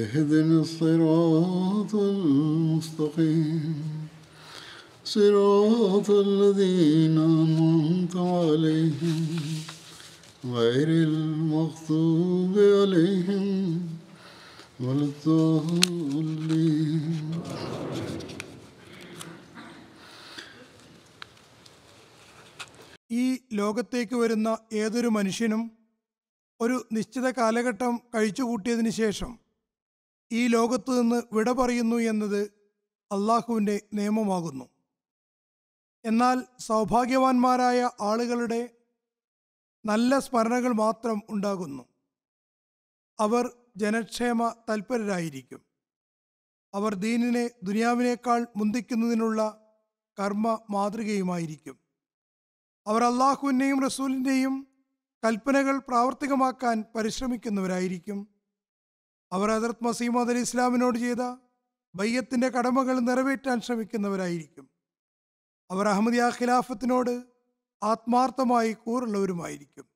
اهدنا الصراط المستقيم صراط الذين أنعمت عليهم غير المغضوب عليهم ولا الضالين ഈ ലോകത്തേക്ക് വരുന്ന ഏതൊരു മനുഷ്യനും ഒരു നിശ്ചിത കാലഘട്ടം കഴിച്ചുകൂട്ടിയതിന് ശേഷം ഈ ലോകത്ത് നിന്ന് വിട പറയുന്നു എന്നത് അള്ളാഹുവിൻ്റെ നിയമമാകുന്നു എന്നാൽ സൗഭാഗ്യവാന്മാരായ ആളുകളുടെ നല്ല സ്മരണകൾ മാത്രം ഉണ്ടാകുന്നു അവർ ജനക്ഷേമ തൽപരരായിരിക്കും അവർ ദീനിനെ ദുനിയാവിനേക്കാൾ മുന്തിക്കുന്നതിനുള്ള കർമ്മ മാതൃകയുമായിരിക്കും അവർ അള്ളാഹുവിൻ്റെയും റസൂലിൻ്റെയും കൽപ്പനകൾ പ്രാവർത്തികമാക്കാൻ പരിശ്രമിക്കുന്നവരായിരിക്കും അവർ ഹജറത് മസീമദ് അലി ഇസ്ലാമിനോട് ചെയ്ത ബയ്യത്തിൻ്റെ കടമകൾ നിറവേറ്റാൻ ശ്രമിക്കുന്നവരായിരിക്കും അവർ അഹമ്മദിയ ഖിലാഫത്തിനോട് ആത്മാർത്ഥമായി കൂറുള്ളവരുമായിരിക്കും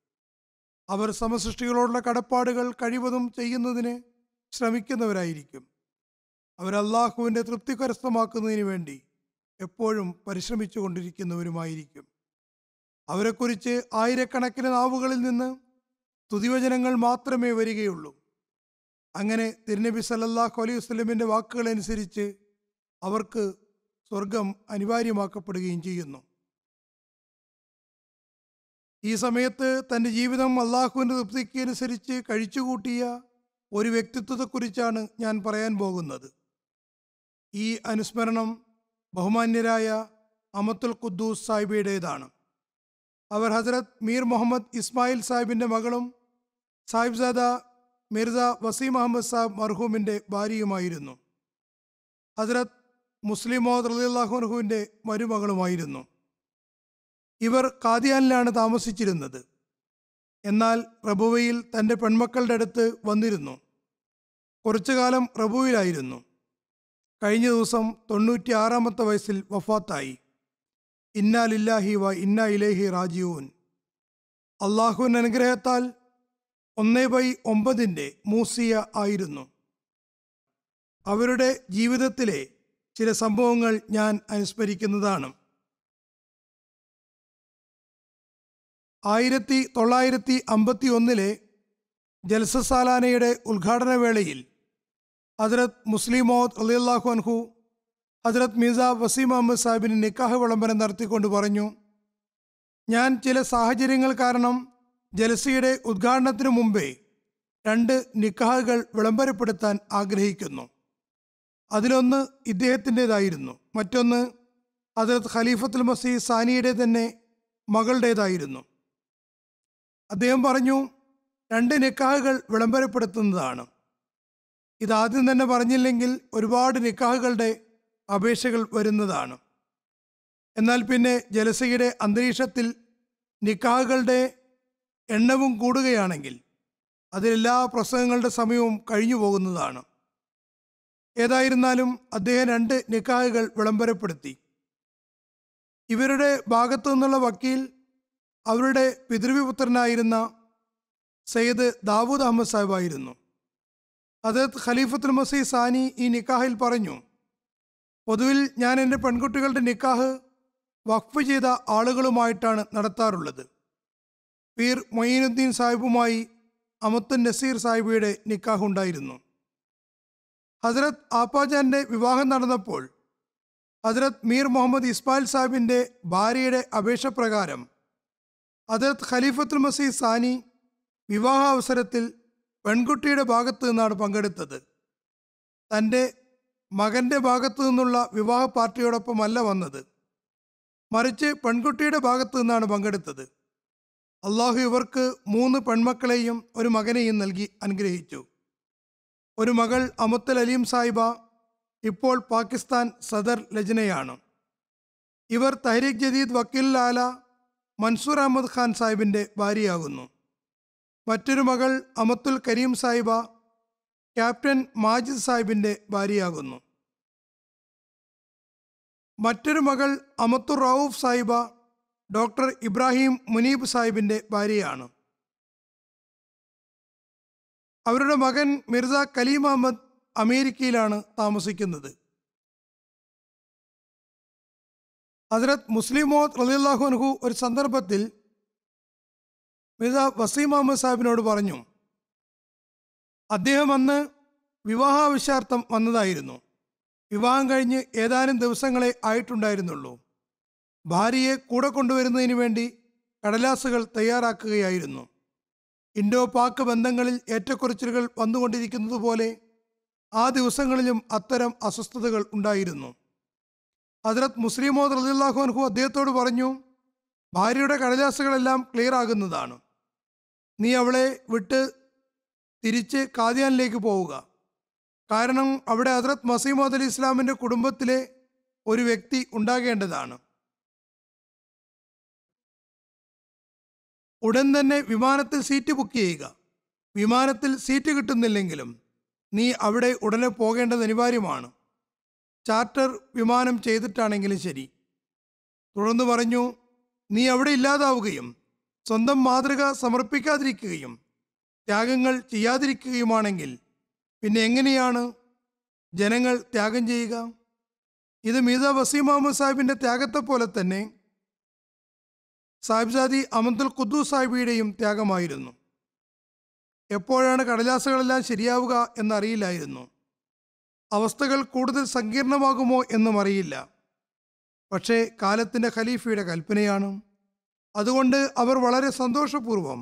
അവർ സമസൃഷ്ടികളോടുള്ള കടപ്പാടുകൾ കഴിവതും ചെയ്യുന്നതിന് ശ്രമിക്കുന്നവരായിരിക്കും അവർ അള്ളാഹുവിൻ്റെ തൃപ്തി കരസ്ഥമാക്കുന്നതിന് വേണ്ടി എപ്പോഴും പരിശ്രമിച്ചു കൊണ്ടിരിക്കുന്നവരുമായിരിക്കും അവരെക്കുറിച്ച് ആയിരക്കണക്കിന് നാവുകളിൽ നിന്ന് തുതിവചനങ്ങൾ മാത്രമേ വരികയുള്ളൂ അങ്ങനെ തിരുനബി സല്ലല്ലാഹു അലൈഹി വസ്ലമിൻ്റെ വാക്കുകളനുസരിച്ച് അവർക്ക് സ്വർഗം അനിവാര്യമാക്കപ്പെടുകയും ചെയ്യുന്നു ഈ സമയത്ത് തൻ്റെ ജീവിതം അള്ളാഹുവിൻ്റെ അനുസരിച്ച് കഴിച്ചുകൂട്ടിയ ഒരു വ്യക്തിത്വത്തെക്കുറിച്ചാണ് ഞാൻ പറയാൻ പോകുന്നത് ഈ അനുസ്മരണം ബഹുമാന്യരായ അമത്തുൽ ഖുദ്ദൂസ് സാഹിബിയുടേതാണ് അവർ ഹസരത് മീർ മുഹമ്മദ് ഇസ്മായിൽ സാഹിബിൻ്റെ മകളും സാഹിബ്സാദ മിർസ വസീം അഹമ്മദ് സാബ് മർഹൂമിൻ്റെ ഭാര്യയുമായിരുന്നു ഹജ്രത് മുസ്ലിമോദ് മർഹുവിൻ്റെ മരുമകളുമായിരുന്നു ഇവർ കാദിയാനിലാണ് താമസിച്ചിരുന്നത് എന്നാൽ റബുവയിൽ തൻ്റെ പെൺമക്കളുടെ അടുത്ത് വന്നിരുന്നു കുറച്ചു കാലം റബുവിലായിരുന്നു കഴിഞ്ഞ ദിവസം തൊണ്ണൂറ്റി ആറാമത്തെ വയസ്സിൽ വഫാത്തായി ഇന്നാലില്ലാഹി വ ഇന്ന ഇലേഹി റാജീവൻ അള്ളാഹുവിൻ അനുഗ്രഹത്താൽ ഒന്ന് ബൈ ഒമ്പതിൻ്റെ മൂസിയ ആയിരുന്നു അവരുടെ ജീവിതത്തിലെ ചില സംഭവങ്ങൾ ഞാൻ അനുസ്മരിക്കുന്നതാണ് ആയിരത്തി തൊള്ളായിരത്തി അമ്പത്തി ഒന്നിലെ ജലസസാലാനയുടെ ഉദ്ഘാടന വേളയിൽ ഹജ്രത് മുസ്ലിമോദ് അലിയല്ലാഹു അൻഹു ഹജ്രത് മിർസ വസീം അഹമ്മദ് സാഹിബിന് നിക്കാഹ് വിളംബരം നടത്തിക്കൊണ്ട് പറഞ്ഞു ഞാൻ ചില സാഹചര്യങ്ങൾ കാരണം ജലസയുടെ ഉദ്ഘാടനത്തിനു മുമ്പേ രണ്ട് നിക്കാഹുകൾ വിളംബരപ്പെടുത്താൻ ആഗ്രഹിക്കുന്നു അതിലൊന്ന് ഇദ്ദേഹത്തിൻ്റെതായിരുന്നു മറ്റൊന്ന് ഹജരത് ഖലീഫത്തുൽ മസീ സാനിയുടെ തന്നെ മകളുടേതായിരുന്നു അദ്ദേഹം പറഞ്ഞു രണ്ട് നിക്കാഹുകൾ വിളംബരപ്പെടുത്തുന്നതാണ് ഇതാദ്യം തന്നെ പറഞ്ഞില്ലെങ്കിൽ ഒരുപാട് നിക്കാഹുകളുടെ അപേക്ഷകൾ വരുന്നതാണ് എന്നാൽ പിന്നെ ജലസയുടെ അന്തരീക്ഷത്തിൽ നിക്കാഹുകളുടെ എണ്ണവും കൂടുകയാണെങ്കിൽ അതിലെല്ലാ പ്രസംഗങ്ങളുടെ സമയവും കഴിഞ്ഞു പോകുന്നതാണ് ഏതായിരുന്നാലും അദ്ദേഹം രണ്ട് നിക്കാഹുകൾ വിളംബരപ്പെടുത്തി ഇവരുടെ ഭാഗത്തു നിന്നുള്ള വക്കീൽ അവരുടെ പിതൃവിപുത്രനായിരുന്ന സയ്യിദ് ദാവൂദ് അഹമ്മദ് സാഹിബായിരുന്നു അദ്ദേഹം ഖലീഫത്തുൽ മസീ സാനി ഈ നിക്കാഹിൽ പറഞ്ഞു പൊതുവിൽ ഞാൻ എൻ്റെ പെൺകുട്ടികളുടെ നിക്കാഹ് വഖഫ് ചെയ്ത ആളുകളുമായിട്ടാണ് നടത്താറുള്ളത് പീർ മൊയ്നുദ്ദീൻ സാഹിബുമായി അമത്തുൻ നസീർ സാഹിബിയുടെ നിക്കാഹുണ്ടായിരുന്നു ഹസരത് ആപ്പാജാൻ്റെ വിവാഹം നടന്നപ്പോൾ ഹസരത് മീർ മുഹമ്മദ് ഇസ്മായിൽ സാഹിബിൻ്റെ ഭാര്യയുടെ അപേക്ഷ പ്രകാരം ഹസരത് ഖലീഫത്തുൽ മസീദ് സാനി വിവാഹ അവസരത്തിൽ പെൺകുട്ടിയുടെ ഭാഗത്തു നിന്നാണ് പങ്കെടുത്തത് തൻ്റെ മകൻ്റെ ഭാഗത്തു നിന്നുള്ള വിവാഹ പാർട്ടിയോടൊപ്പമല്ല വന്നത് മറിച്ച് പെൺകുട്ടിയുടെ ഭാഗത്തു നിന്നാണ് പങ്കെടുത്തത് അള്ളാഹു ഇവർക്ക് മൂന്ന് പെൺമക്കളെയും ഒരു മകനെയും നൽകി അനുഗ്രഹിച്ചു ഒരു മകൾ അമുത്തൽ അലീം സാഹിബ ഇപ്പോൾ പാകിസ്ഥാൻ സദർ ലജനയാണ് ഇവർ തഹരീഖ് ജദീദ് വക്കീൽ ലാല മൻസൂർ അഹമ്മദ് ഖാൻ സാഹിബിൻ്റെ ഭാര്യയാകുന്നു മറ്റൊരു മകൾ അമത്തുൽ കരീം സാഹിബ ക്യാപ്റ്റൻ മാജിദ് സാഹിബിൻ്റെ ഭാര്യയാകുന്നു മറ്റൊരു മകൾ അമത്തുർ റൌഫ് സാഹിബ ഡോക്ടർ ഇബ്രാഹിം മുനീബ് സാഹിബിൻ്റെ ഭാര്യയാണ് അവരുടെ മകൻ മിർസ കലീം അഹമ്മദ് അമേരിക്കയിലാണ് താമസിക്കുന്നത് ഹസരത് മോദ് റലിയല്ലാഹു അൻഹു ഒരു സന്ദർഭത്തിൽ മിർസ വസീം അഹമ്മദ് സാഹിബിനോട് പറഞ്ഞു അദ്ദേഹം അന്ന് വിവാഹാവശ്യാർത്ഥം വന്നതായിരുന്നു വിവാഹം കഴിഞ്ഞ് ഏതാനും ദിവസങ്ങളെ ആയിട്ടുണ്ടായിരുന്നുള്ളൂ ഭാര്യയെ കൂടെ കൊണ്ടുവരുന്നതിന് വേണ്ടി കടലാസുകൾ തയ്യാറാക്കുകയായിരുന്നു ഇൻഡോ പാക് ബന്ധങ്ങളിൽ ഏറ്റക്കുറച്ചിലുകൾ വന്നുകൊണ്ടിരിക്കുന്നതുപോലെ ആ ദിവസങ്ങളിലും അത്തരം അസ്വസ്ഥതകൾ ഉണ്ടായിരുന്നു ഹജറത് മുസ്ലിമോദ് റലിള്ളാഹു അൻഹു അദ്ദേഹത്തോട് പറഞ്ഞു ഭാര്യയുടെ കടലാസുകളെല്ലാം ക്ലിയർ ആകുന്നതാണ് നീ അവളെ വിട്ട് തിരിച്ച് കാദ്യാനിലേക്ക് പോവുക കാരണം അവിടെ ഹജറത് മസീമോദ് അലി ഇസ്ലാമിൻ്റെ കുടുംബത്തിലെ ഒരു വ്യക്തി ഉണ്ടാകേണ്ടതാണ് ഉടൻ തന്നെ വിമാനത്തിൽ സീറ്റ് ബുക്ക് ചെയ്യുക വിമാനത്തിൽ സീറ്റ് കിട്ടുന്നില്ലെങ്കിലും നീ അവിടെ ഉടനെ പോകേണ്ടത് അനിവാര്യമാണ് ചാർട്ടർ വിമാനം ചെയ്തിട്ടാണെങ്കിലും ശരി തുടർന്ന് പറഞ്ഞു നീ അവിടെ ഇല്ലാതാവുകയും സ്വന്തം മാതൃക സമർപ്പിക്കാതിരിക്കുകയും ത്യാഗങ്ങൾ ചെയ്യാതിരിക്കുകയുമാണെങ്കിൽ പിന്നെ എങ്ങനെയാണ് ജനങ്ങൾ ത്യാഗം ചെയ്യുക ഇത് മീത വസീം മുഹമ്മദ് സാഹിബിൻ്റെ ത്യാഗത്തെ പോലെ തന്നെ സാഹിബ്സാദി അമന്തുൽ ഖുദ്ദൂസ് സാഹിബിയുടെയും ത്യാഗമായിരുന്നു എപ്പോഴാണ് കടലാസുകളെല്ലാം ശരിയാവുക എന്നറിയില്ലായിരുന്നു അവസ്ഥകൾ കൂടുതൽ സങ്കീർണമാകുമോ എന്നും അറിയില്ല പക്ഷേ കാലത്തിൻ്റെ ഖലീഫയുടെ കൽപ്പനയാണ് അതുകൊണ്ട് അവർ വളരെ സന്തോഷപൂർവ്വം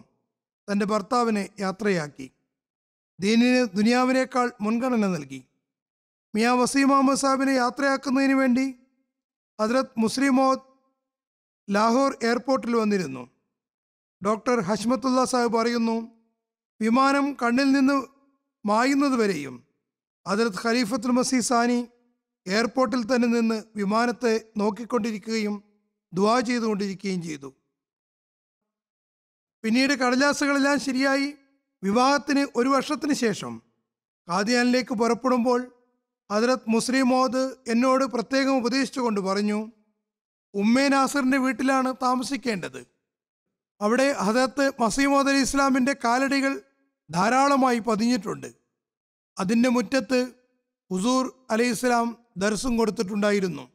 തൻ്റെ ഭർത്താവിനെ യാത്രയാക്കി ദീനിന് ദുനിയാവിനേക്കാൾ മുൻഗണന നൽകി മിയാ വസീം അഹമ്മദ് സാഹിബിനെ യാത്രയാക്കുന്നതിന് വേണ്ടി ഹജ്രത് മുസ്ലിമോദ് ലാഹോർ എയർപോർട്ടിൽ വന്നിരുന്നു ഡോക്ടർ ഹഷ്മത്തുള്ള സാഹിബ് പറയുന്നു വിമാനം കണ്ണിൽ നിന്ന് മായുന്നതുവരെയും അതിർത്ത് ഖലീഫത്തുൽ മസീ സാനി എയർപോർട്ടിൽ തന്നെ നിന്ന് വിമാനത്തെ നോക്കിക്കൊണ്ടിരിക്കുകയും ദ്വാ ചെയ്തുകൊണ്ടിരിക്കുകയും ചെയ്തു പിന്നീട് കടലാസുകളെല്ലാം ശരിയായി വിവാഹത്തിന് ഒരു വർഷത്തിന് ശേഷം കാദിയാനിലേക്ക് പുറപ്പെടുമ്പോൾ ഹദരത് മുസ്ലിം മോദ് എന്നോട് പ്രത്യേകം ഉപദേശിച്ചുകൊണ്ട് പറഞ്ഞു ഉമ്മേ നാസറിൻ്റെ വീട്ടിലാണ് താമസിക്കേണ്ടത് അവിടെ ഹജറത്ത് മസീമോദ് അലി ഇസ്ലാമിൻ്റെ കാലടികൾ ധാരാളമായി പതിഞ്ഞിട്ടുണ്ട് അതിൻ്റെ മുറ്റത്ത് ഹുസൂർ അലി ഇസ്ലാം ദർശം കൊടുത്തിട്ടുണ്ടായിരുന്നു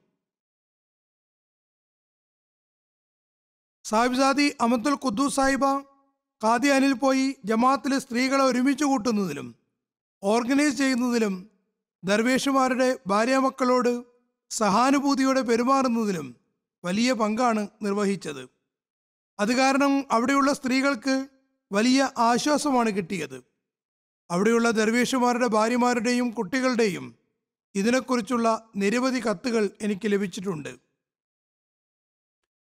സാഹിബ്സാദി അമത്തുൽ ഖുദ്ദു സാഹിബ കാദിയാനിൽ പോയി ജമാഅത്തിലെ സ്ത്രീകളെ ഒരുമിച്ച് കൂട്ടുന്നതിലും ഓർഗനൈസ് ചെയ്യുന്നതിലും ദർവേഷുമാരുടെ മക്കളോട് സഹാനുഭൂതിയോടെ പെരുമാറുന്നതിലും വലിയ പങ്കാണ് നിർവഹിച്ചത് അത് കാരണം അവിടെയുള്ള സ്ത്രീകൾക്ക് വലിയ ആശ്വാസമാണ് കിട്ടിയത് അവിടെയുള്ള ദർവേഷുമാരുടെ ഭാര്യമാരുടെയും കുട്ടികളുടെയും ഇതിനെക്കുറിച്ചുള്ള നിരവധി കത്തുകൾ എനിക്ക് ലഭിച്ചിട്ടുണ്ട്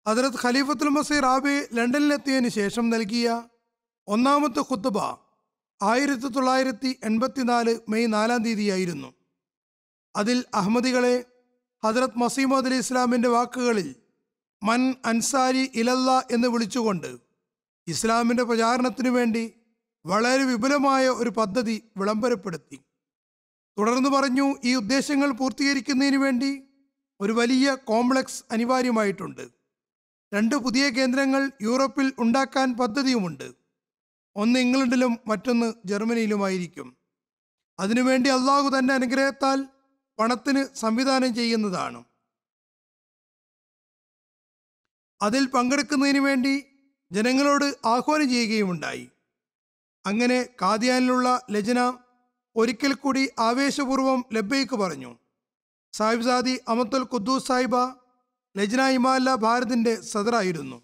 ഹജറത് ഖലീഫത്തുൽ മസീർ ആബെ ലണ്ടനിലെത്തിയതിനു ശേഷം നൽകിയ ഒന്നാമത്തെ ഖുത്തുബ ആയിരത്തി തൊള്ളായിരത്തി എൺപത്തിനാല് മെയ് നാലാം തീയതിയായിരുന്നു അതിൽ അഹമ്മദികളെ ഹജറത് മസീമദ് അലി ഇസ്ലാമിൻ്റെ വാക്കുകളിൽ മൻ അൻസാരി ഇലല്ല എന്ന് വിളിച്ചുകൊണ്ട് ഇസ്ലാമിൻ്റെ പ്രചാരണത്തിനു വേണ്ടി വളരെ വിപുലമായ ഒരു പദ്ധതി വിളംബരപ്പെടുത്തി തുടർന്ന് പറഞ്ഞു ഈ ഉദ്ദേശങ്ങൾ പൂർത്തീകരിക്കുന്നതിന് വേണ്ടി ഒരു വലിയ കോംപ്ലക്സ് അനിവാര്യമായിട്ടുണ്ട് രണ്ട് പുതിയ കേന്ദ്രങ്ങൾ യൂറോപ്പിൽ ഉണ്ടാക്കാൻ പദ്ധതിയുമുണ്ട് ഒന്ന് ഇംഗ്ലണ്ടിലും മറ്റൊന്ന് ജർമ്മനിയിലുമായിരിക്കും അതിനുവേണ്ടി അള്ളാഹു തന്നെ അനുഗ്രഹത്താൽ പണത്തിന് സംവിധാനം ചെയ്യുന്നതാണ് അതിൽ പങ്കെടുക്കുന്നതിന് വേണ്ടി ജനങ്ങളോട് ആഹ്വാനം ചെയ്യുകയുമുണ്ടായി അങ്ങനെ കാതിയാനിലുള്ള ലജന ഒരിക്കൽ കൂടി ആവേശപൂർവ്വം ലബ്ബയ്ക്ക് പറഞ്ഞു സാഹിബ്സാദി അമത്തുൽ ഖുദ്ദൂസ് സാഹിബ ലജന ഇമാല ഭാരതിൻ്റെ സദറായിരുന്നു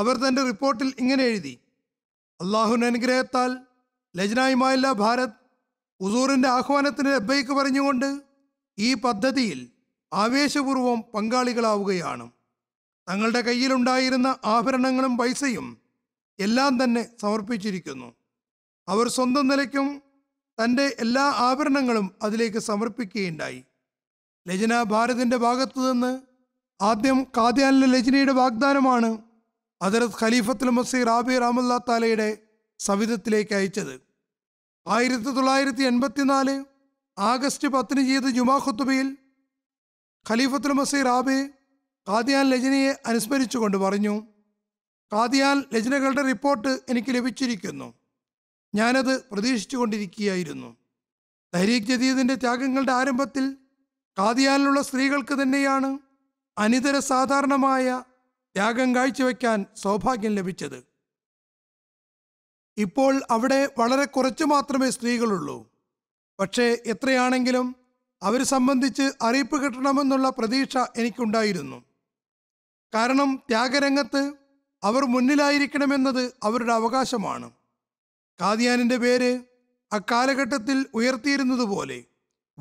അവർ തൻ്റെ റിപ്പോർട്ടിൽ ഇങ്ങനെ എഴുതി അള്ളാഹുവിൻ്റെ അനുഗ്രഹത്താൽ ലജന ഇമാല്ല ഭാരത് ഉസൂറിൻ്റെ ആഹ്വാനത്തിന് ലബ്ബയ്ക്ക് പറഞ്ഞുകൊണ്ട് ഈ പദ്ധതിയിൽ ആവേശപൂർവ്വം പങ്കാളികളാവുകയാണ് തങ്ങളുടെ കയ്യിലുണ്ടായിരുന്ന ആഭരണങ്ങളും പൈസയും എല്ലാം തന്നെ സമർപ്പിച്ചിരിക്കുന്നു അവർ സ്വന്തം നിലയ്ക്കും തൻ്റെ എല്ലാ ആഭരണങ്ങളും അതിലേക്ക് സമർപ്പിക്കുകയുണ്ടായി ലജന ഭാരതിൻ്റെ ഭാഗത്തു നിന്ന് ആദ്യം കാദ്യാനിലെ ലജനയുടെ വാഗ്ദാനമാണ് ഹദരത് ഖലീഫത്തുൽ മസീർ റാബി റാമുല്ലാ താലയുടെ സവിധത്തിലേക്ക് അയച്ചത് ആയിരത്തി തൊള്ളായിരത്തി എൺപത്തിനാല് ആഗസ്റ്റ് പത്തിന് ചെയ്ത ജുമാ ഖുത്തുബയിൽ ഖലീഫത്തുൽ മസീർ റാബി കാദിയാൻ ലജനയെ അനുസ്മരിച്ചുകൊണ്ട് പറഞ്ഞു കാതിയാൽ ലജനകളുടെ റിപ്പോർട്ട് എനിക്ക് ലഭിച്ചിരിക്കുന്നു ഞാനത് പ്രതീക്ഷിച്ചുകൊണ്ടിരിക്കുകയായിരുന്നു തഹരീഖ് ജദീദിൻ്റെ ത്യാഗങ്ങളുടെ ആരംഭത്തിൽ കാതിയാലിലുള്ള സ്ത്രീകൾക്ക് തന്നെയാണ് അനിതര സാധാരണമായ ത്യാഗം കാഴ്ചവെക്കാൻ സൗഭാഗ്യം ലഭിച്ചത് ഇപ്പോൾ അവിടെ വളരെ കുറച്ച് മാത്രമേ സ്ത്രീകളുള്ളൂ പക്ഷേ എത്രയാണെങ്കിലും അവർ സംബന്ധിച്ച് അറിയിപ്പ് കിട്ടണമെന്നുള്ള പ്രതീക്ഷ എനിക്കുണ്ടായിരുന്നു കാരണം ത്യാഗരംഗത്ത് അവർ മുന്നിലായിരിക്കണമെന്നത് അവരുടെ അവകാശമാണ് കാദിയാനിൻ്റെ പേര് അക്കാലഘട്ടത്തിൽ ഉയർത്തിയിരുന്നതുപോലെ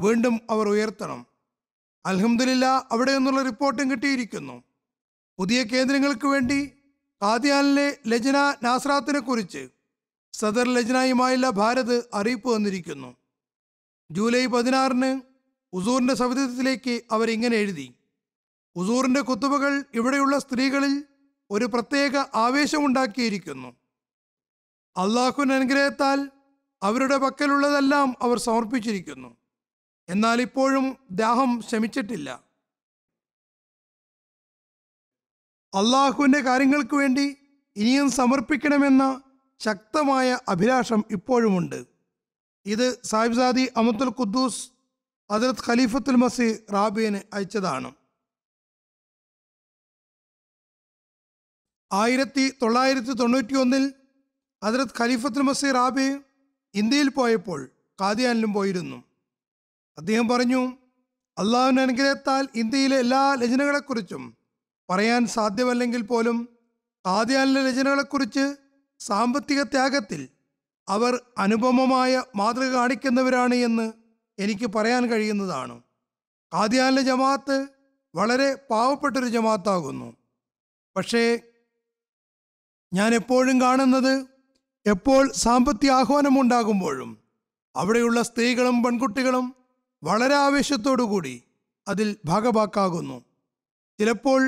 വീണ്ടും അവർ ഉയർത്തണം അലഹമില്ല അവിടെ നിന്നുള്ള റിപ്പോർട്ടും കിട്ടിയിരിക്കുന്നു പുതിയ കേന്ദ്രങ്ങൾക്ക് വേണ്ടി കാദിയാനിലെ ലജന നാസ്രാത്തിനെ കുറിച്ച് സദർ ലജനയുമായുള്ള ഭാരത് അറിയിപ്പ് വന്നിരിക്കുന്നു ജൂലൈ പതിനാറിന് ഉസൂറിൻ്റെ സവിധത്തിലേക്ക് അവരിങ്ങനെ എഴുതി ഉസൂറിൻ്റെ കുത്തുബകൾ ഇവിടെയുള്ള സ്ത്രീകളിൽ ഒരു പ്രത്യേക ആവേശമുണ്ടാക്കിയിരിക്കുന്നു അള്ളാഹുവിൻ്റെ അനുഗ്രഹത്താൽ അവരുടെ പക്കലുള്ളതെല്ലാം അവർ സമർപ്പിച്ചിരിക്കുന്നു എന്നാൽ ഇപ്പോഴും ദാഹം ശമിച്ചിട്ടില്ല അള്ളാഹുവിൻ്റെ കാര്യങ്ങൾക്ക് വേണ്ടി ഇനിയും സമർപ്പിക്കണമെന്ന ശക്തമായ അഭിലാഷം ഇപ്പോഴുമുണ്ട് ഇത് സാഹിബ്സാദി അമുത്തുൽ ഖുദ്ദൂസ് ഹജരത് ഖലീഫത്തുൽ മസി റാബിയന് അയച്ചതാണ് ആയിരത്തി തൊള്ളായിരത്തി തൊണ്ണൂറ്റി ഒന്നിൽ ഹജരത് ഖലീഫത്ത് മസീർ ആബി ഇന്ത്യയിൽ പോയപ്പോൾ കാദിയാനിലും പോയിരുന്നു അദ്ദേഹം പറഞ്ഞു അള്ളാഹുവിൻ്റെ അനുഗ്രഹത്താൽ ഇന്ത്യയിലെ എല്ലാ രചനകളെക്കുറിച്ചും പറയാൻ സാധ്യമല്ലെങ്കിൽ പോലും കാദിയാനിലെ രചനകളെക്കുറിച്ച് സാമ്പത്തിക ത്യാഗത്തിൽ അവർ അനുപമമായ മാതൃക കാണിക്കുന്നവരാണ് എന്ന് എനിക്ക് പറയാൻ കഴിയുന്നതാണ് കാദിയാനിലെ ജമാഅത്ത് വളരെ പാവപ്പെട്ടൊരു ജമാഅത്താകുന്നു പക്ഷേ ഞാൻ എപ്പോഴും കാണുന്നത് എപ്പോൾ സാമ്പത്തിക ആഹ്വാനം ഉണ്ടാകുമ്പോഴും അവിടെയുള്ള സ്ത്രീകളും പെൺകുട്ടികളും വളരെ ആവേശത്തോടുകൂടി അതിൽ ഭാഗഭാക്കാകുന്നു ചിലപ്പോൾ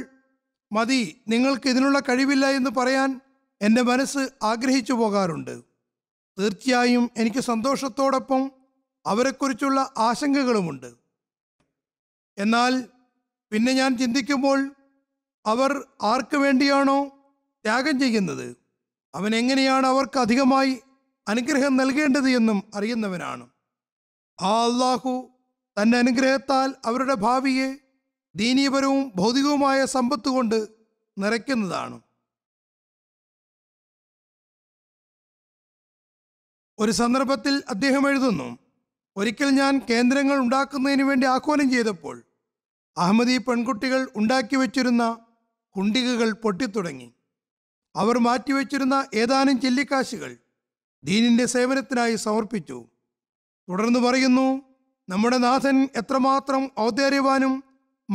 മതി നിങ്ങൾക്ക് ഇതിനുള്ള കഴിവില്ല എന്ന് പറയാൻ എൻ്റെ മനസ്സ് ആഗ്രഹിച്ചു പോകാറുണ്ട് തീർച്ചയായും എനിക്ക് സന്തോഷത്തോടൊപ്പം അവരെക്കുറിച്ചുള്ള ആശങ്കകളുമുണ്ട് എന്നാൽ പിന്നെ ഞാൻ ചിന്തിക്കുമ്പോൾ അവർ ആർക്ക് വേണ്ടിയാണോ ത്യാഗം ചെയ്യുന്നത് അവൻ എങ്ങനെയാണ് അവർക്ക് അധികമായി അനുഗ്രഹം നൽകേണ്ടത് എന്നും അറിയുന്നവനാണ് ആ അള്ളാഹു തൻ്റെ അനുഗ്രഹത്താൽ അവരുടെ ഭാവിയെ ദീനീയപരവും ഭൗതികവുമായ സമ്പത്ത് കൊണ്ട് നിറയ്ക്കുന്നതാണ് ഒരു സന്ദർഭത്തിൽ അദ്ദേഹം എഴുതുന്നു ഒരിക്കൽ ഞാൻ കേന്ദ്രങ്ങൾ ഉണ്ടാക്കുന്നതിന് വേണ്ടി ആഹ്വാനം ചെയ്തപ്പോൾ അഹമ്മദി പെൺകുട്ടികൾ ഉണ്ടാക്കി വച്ചിരുന്ന കുണ്ടികകൾ പൊട്ടിത്തുടങ്ങി അവർ മാറ്റിവെച്ചിരുന്ന ഏതാനും ചെല്ലിക്കാശുകൾ ദീനിൻ്റെ സേവനത്തിനായി സമർപ്പിച്ചു തുടർന്ന് പറയുന്നു നമ്മുടെ നാഥൻ എത്രമാത്രം ഔദാര്യവാനും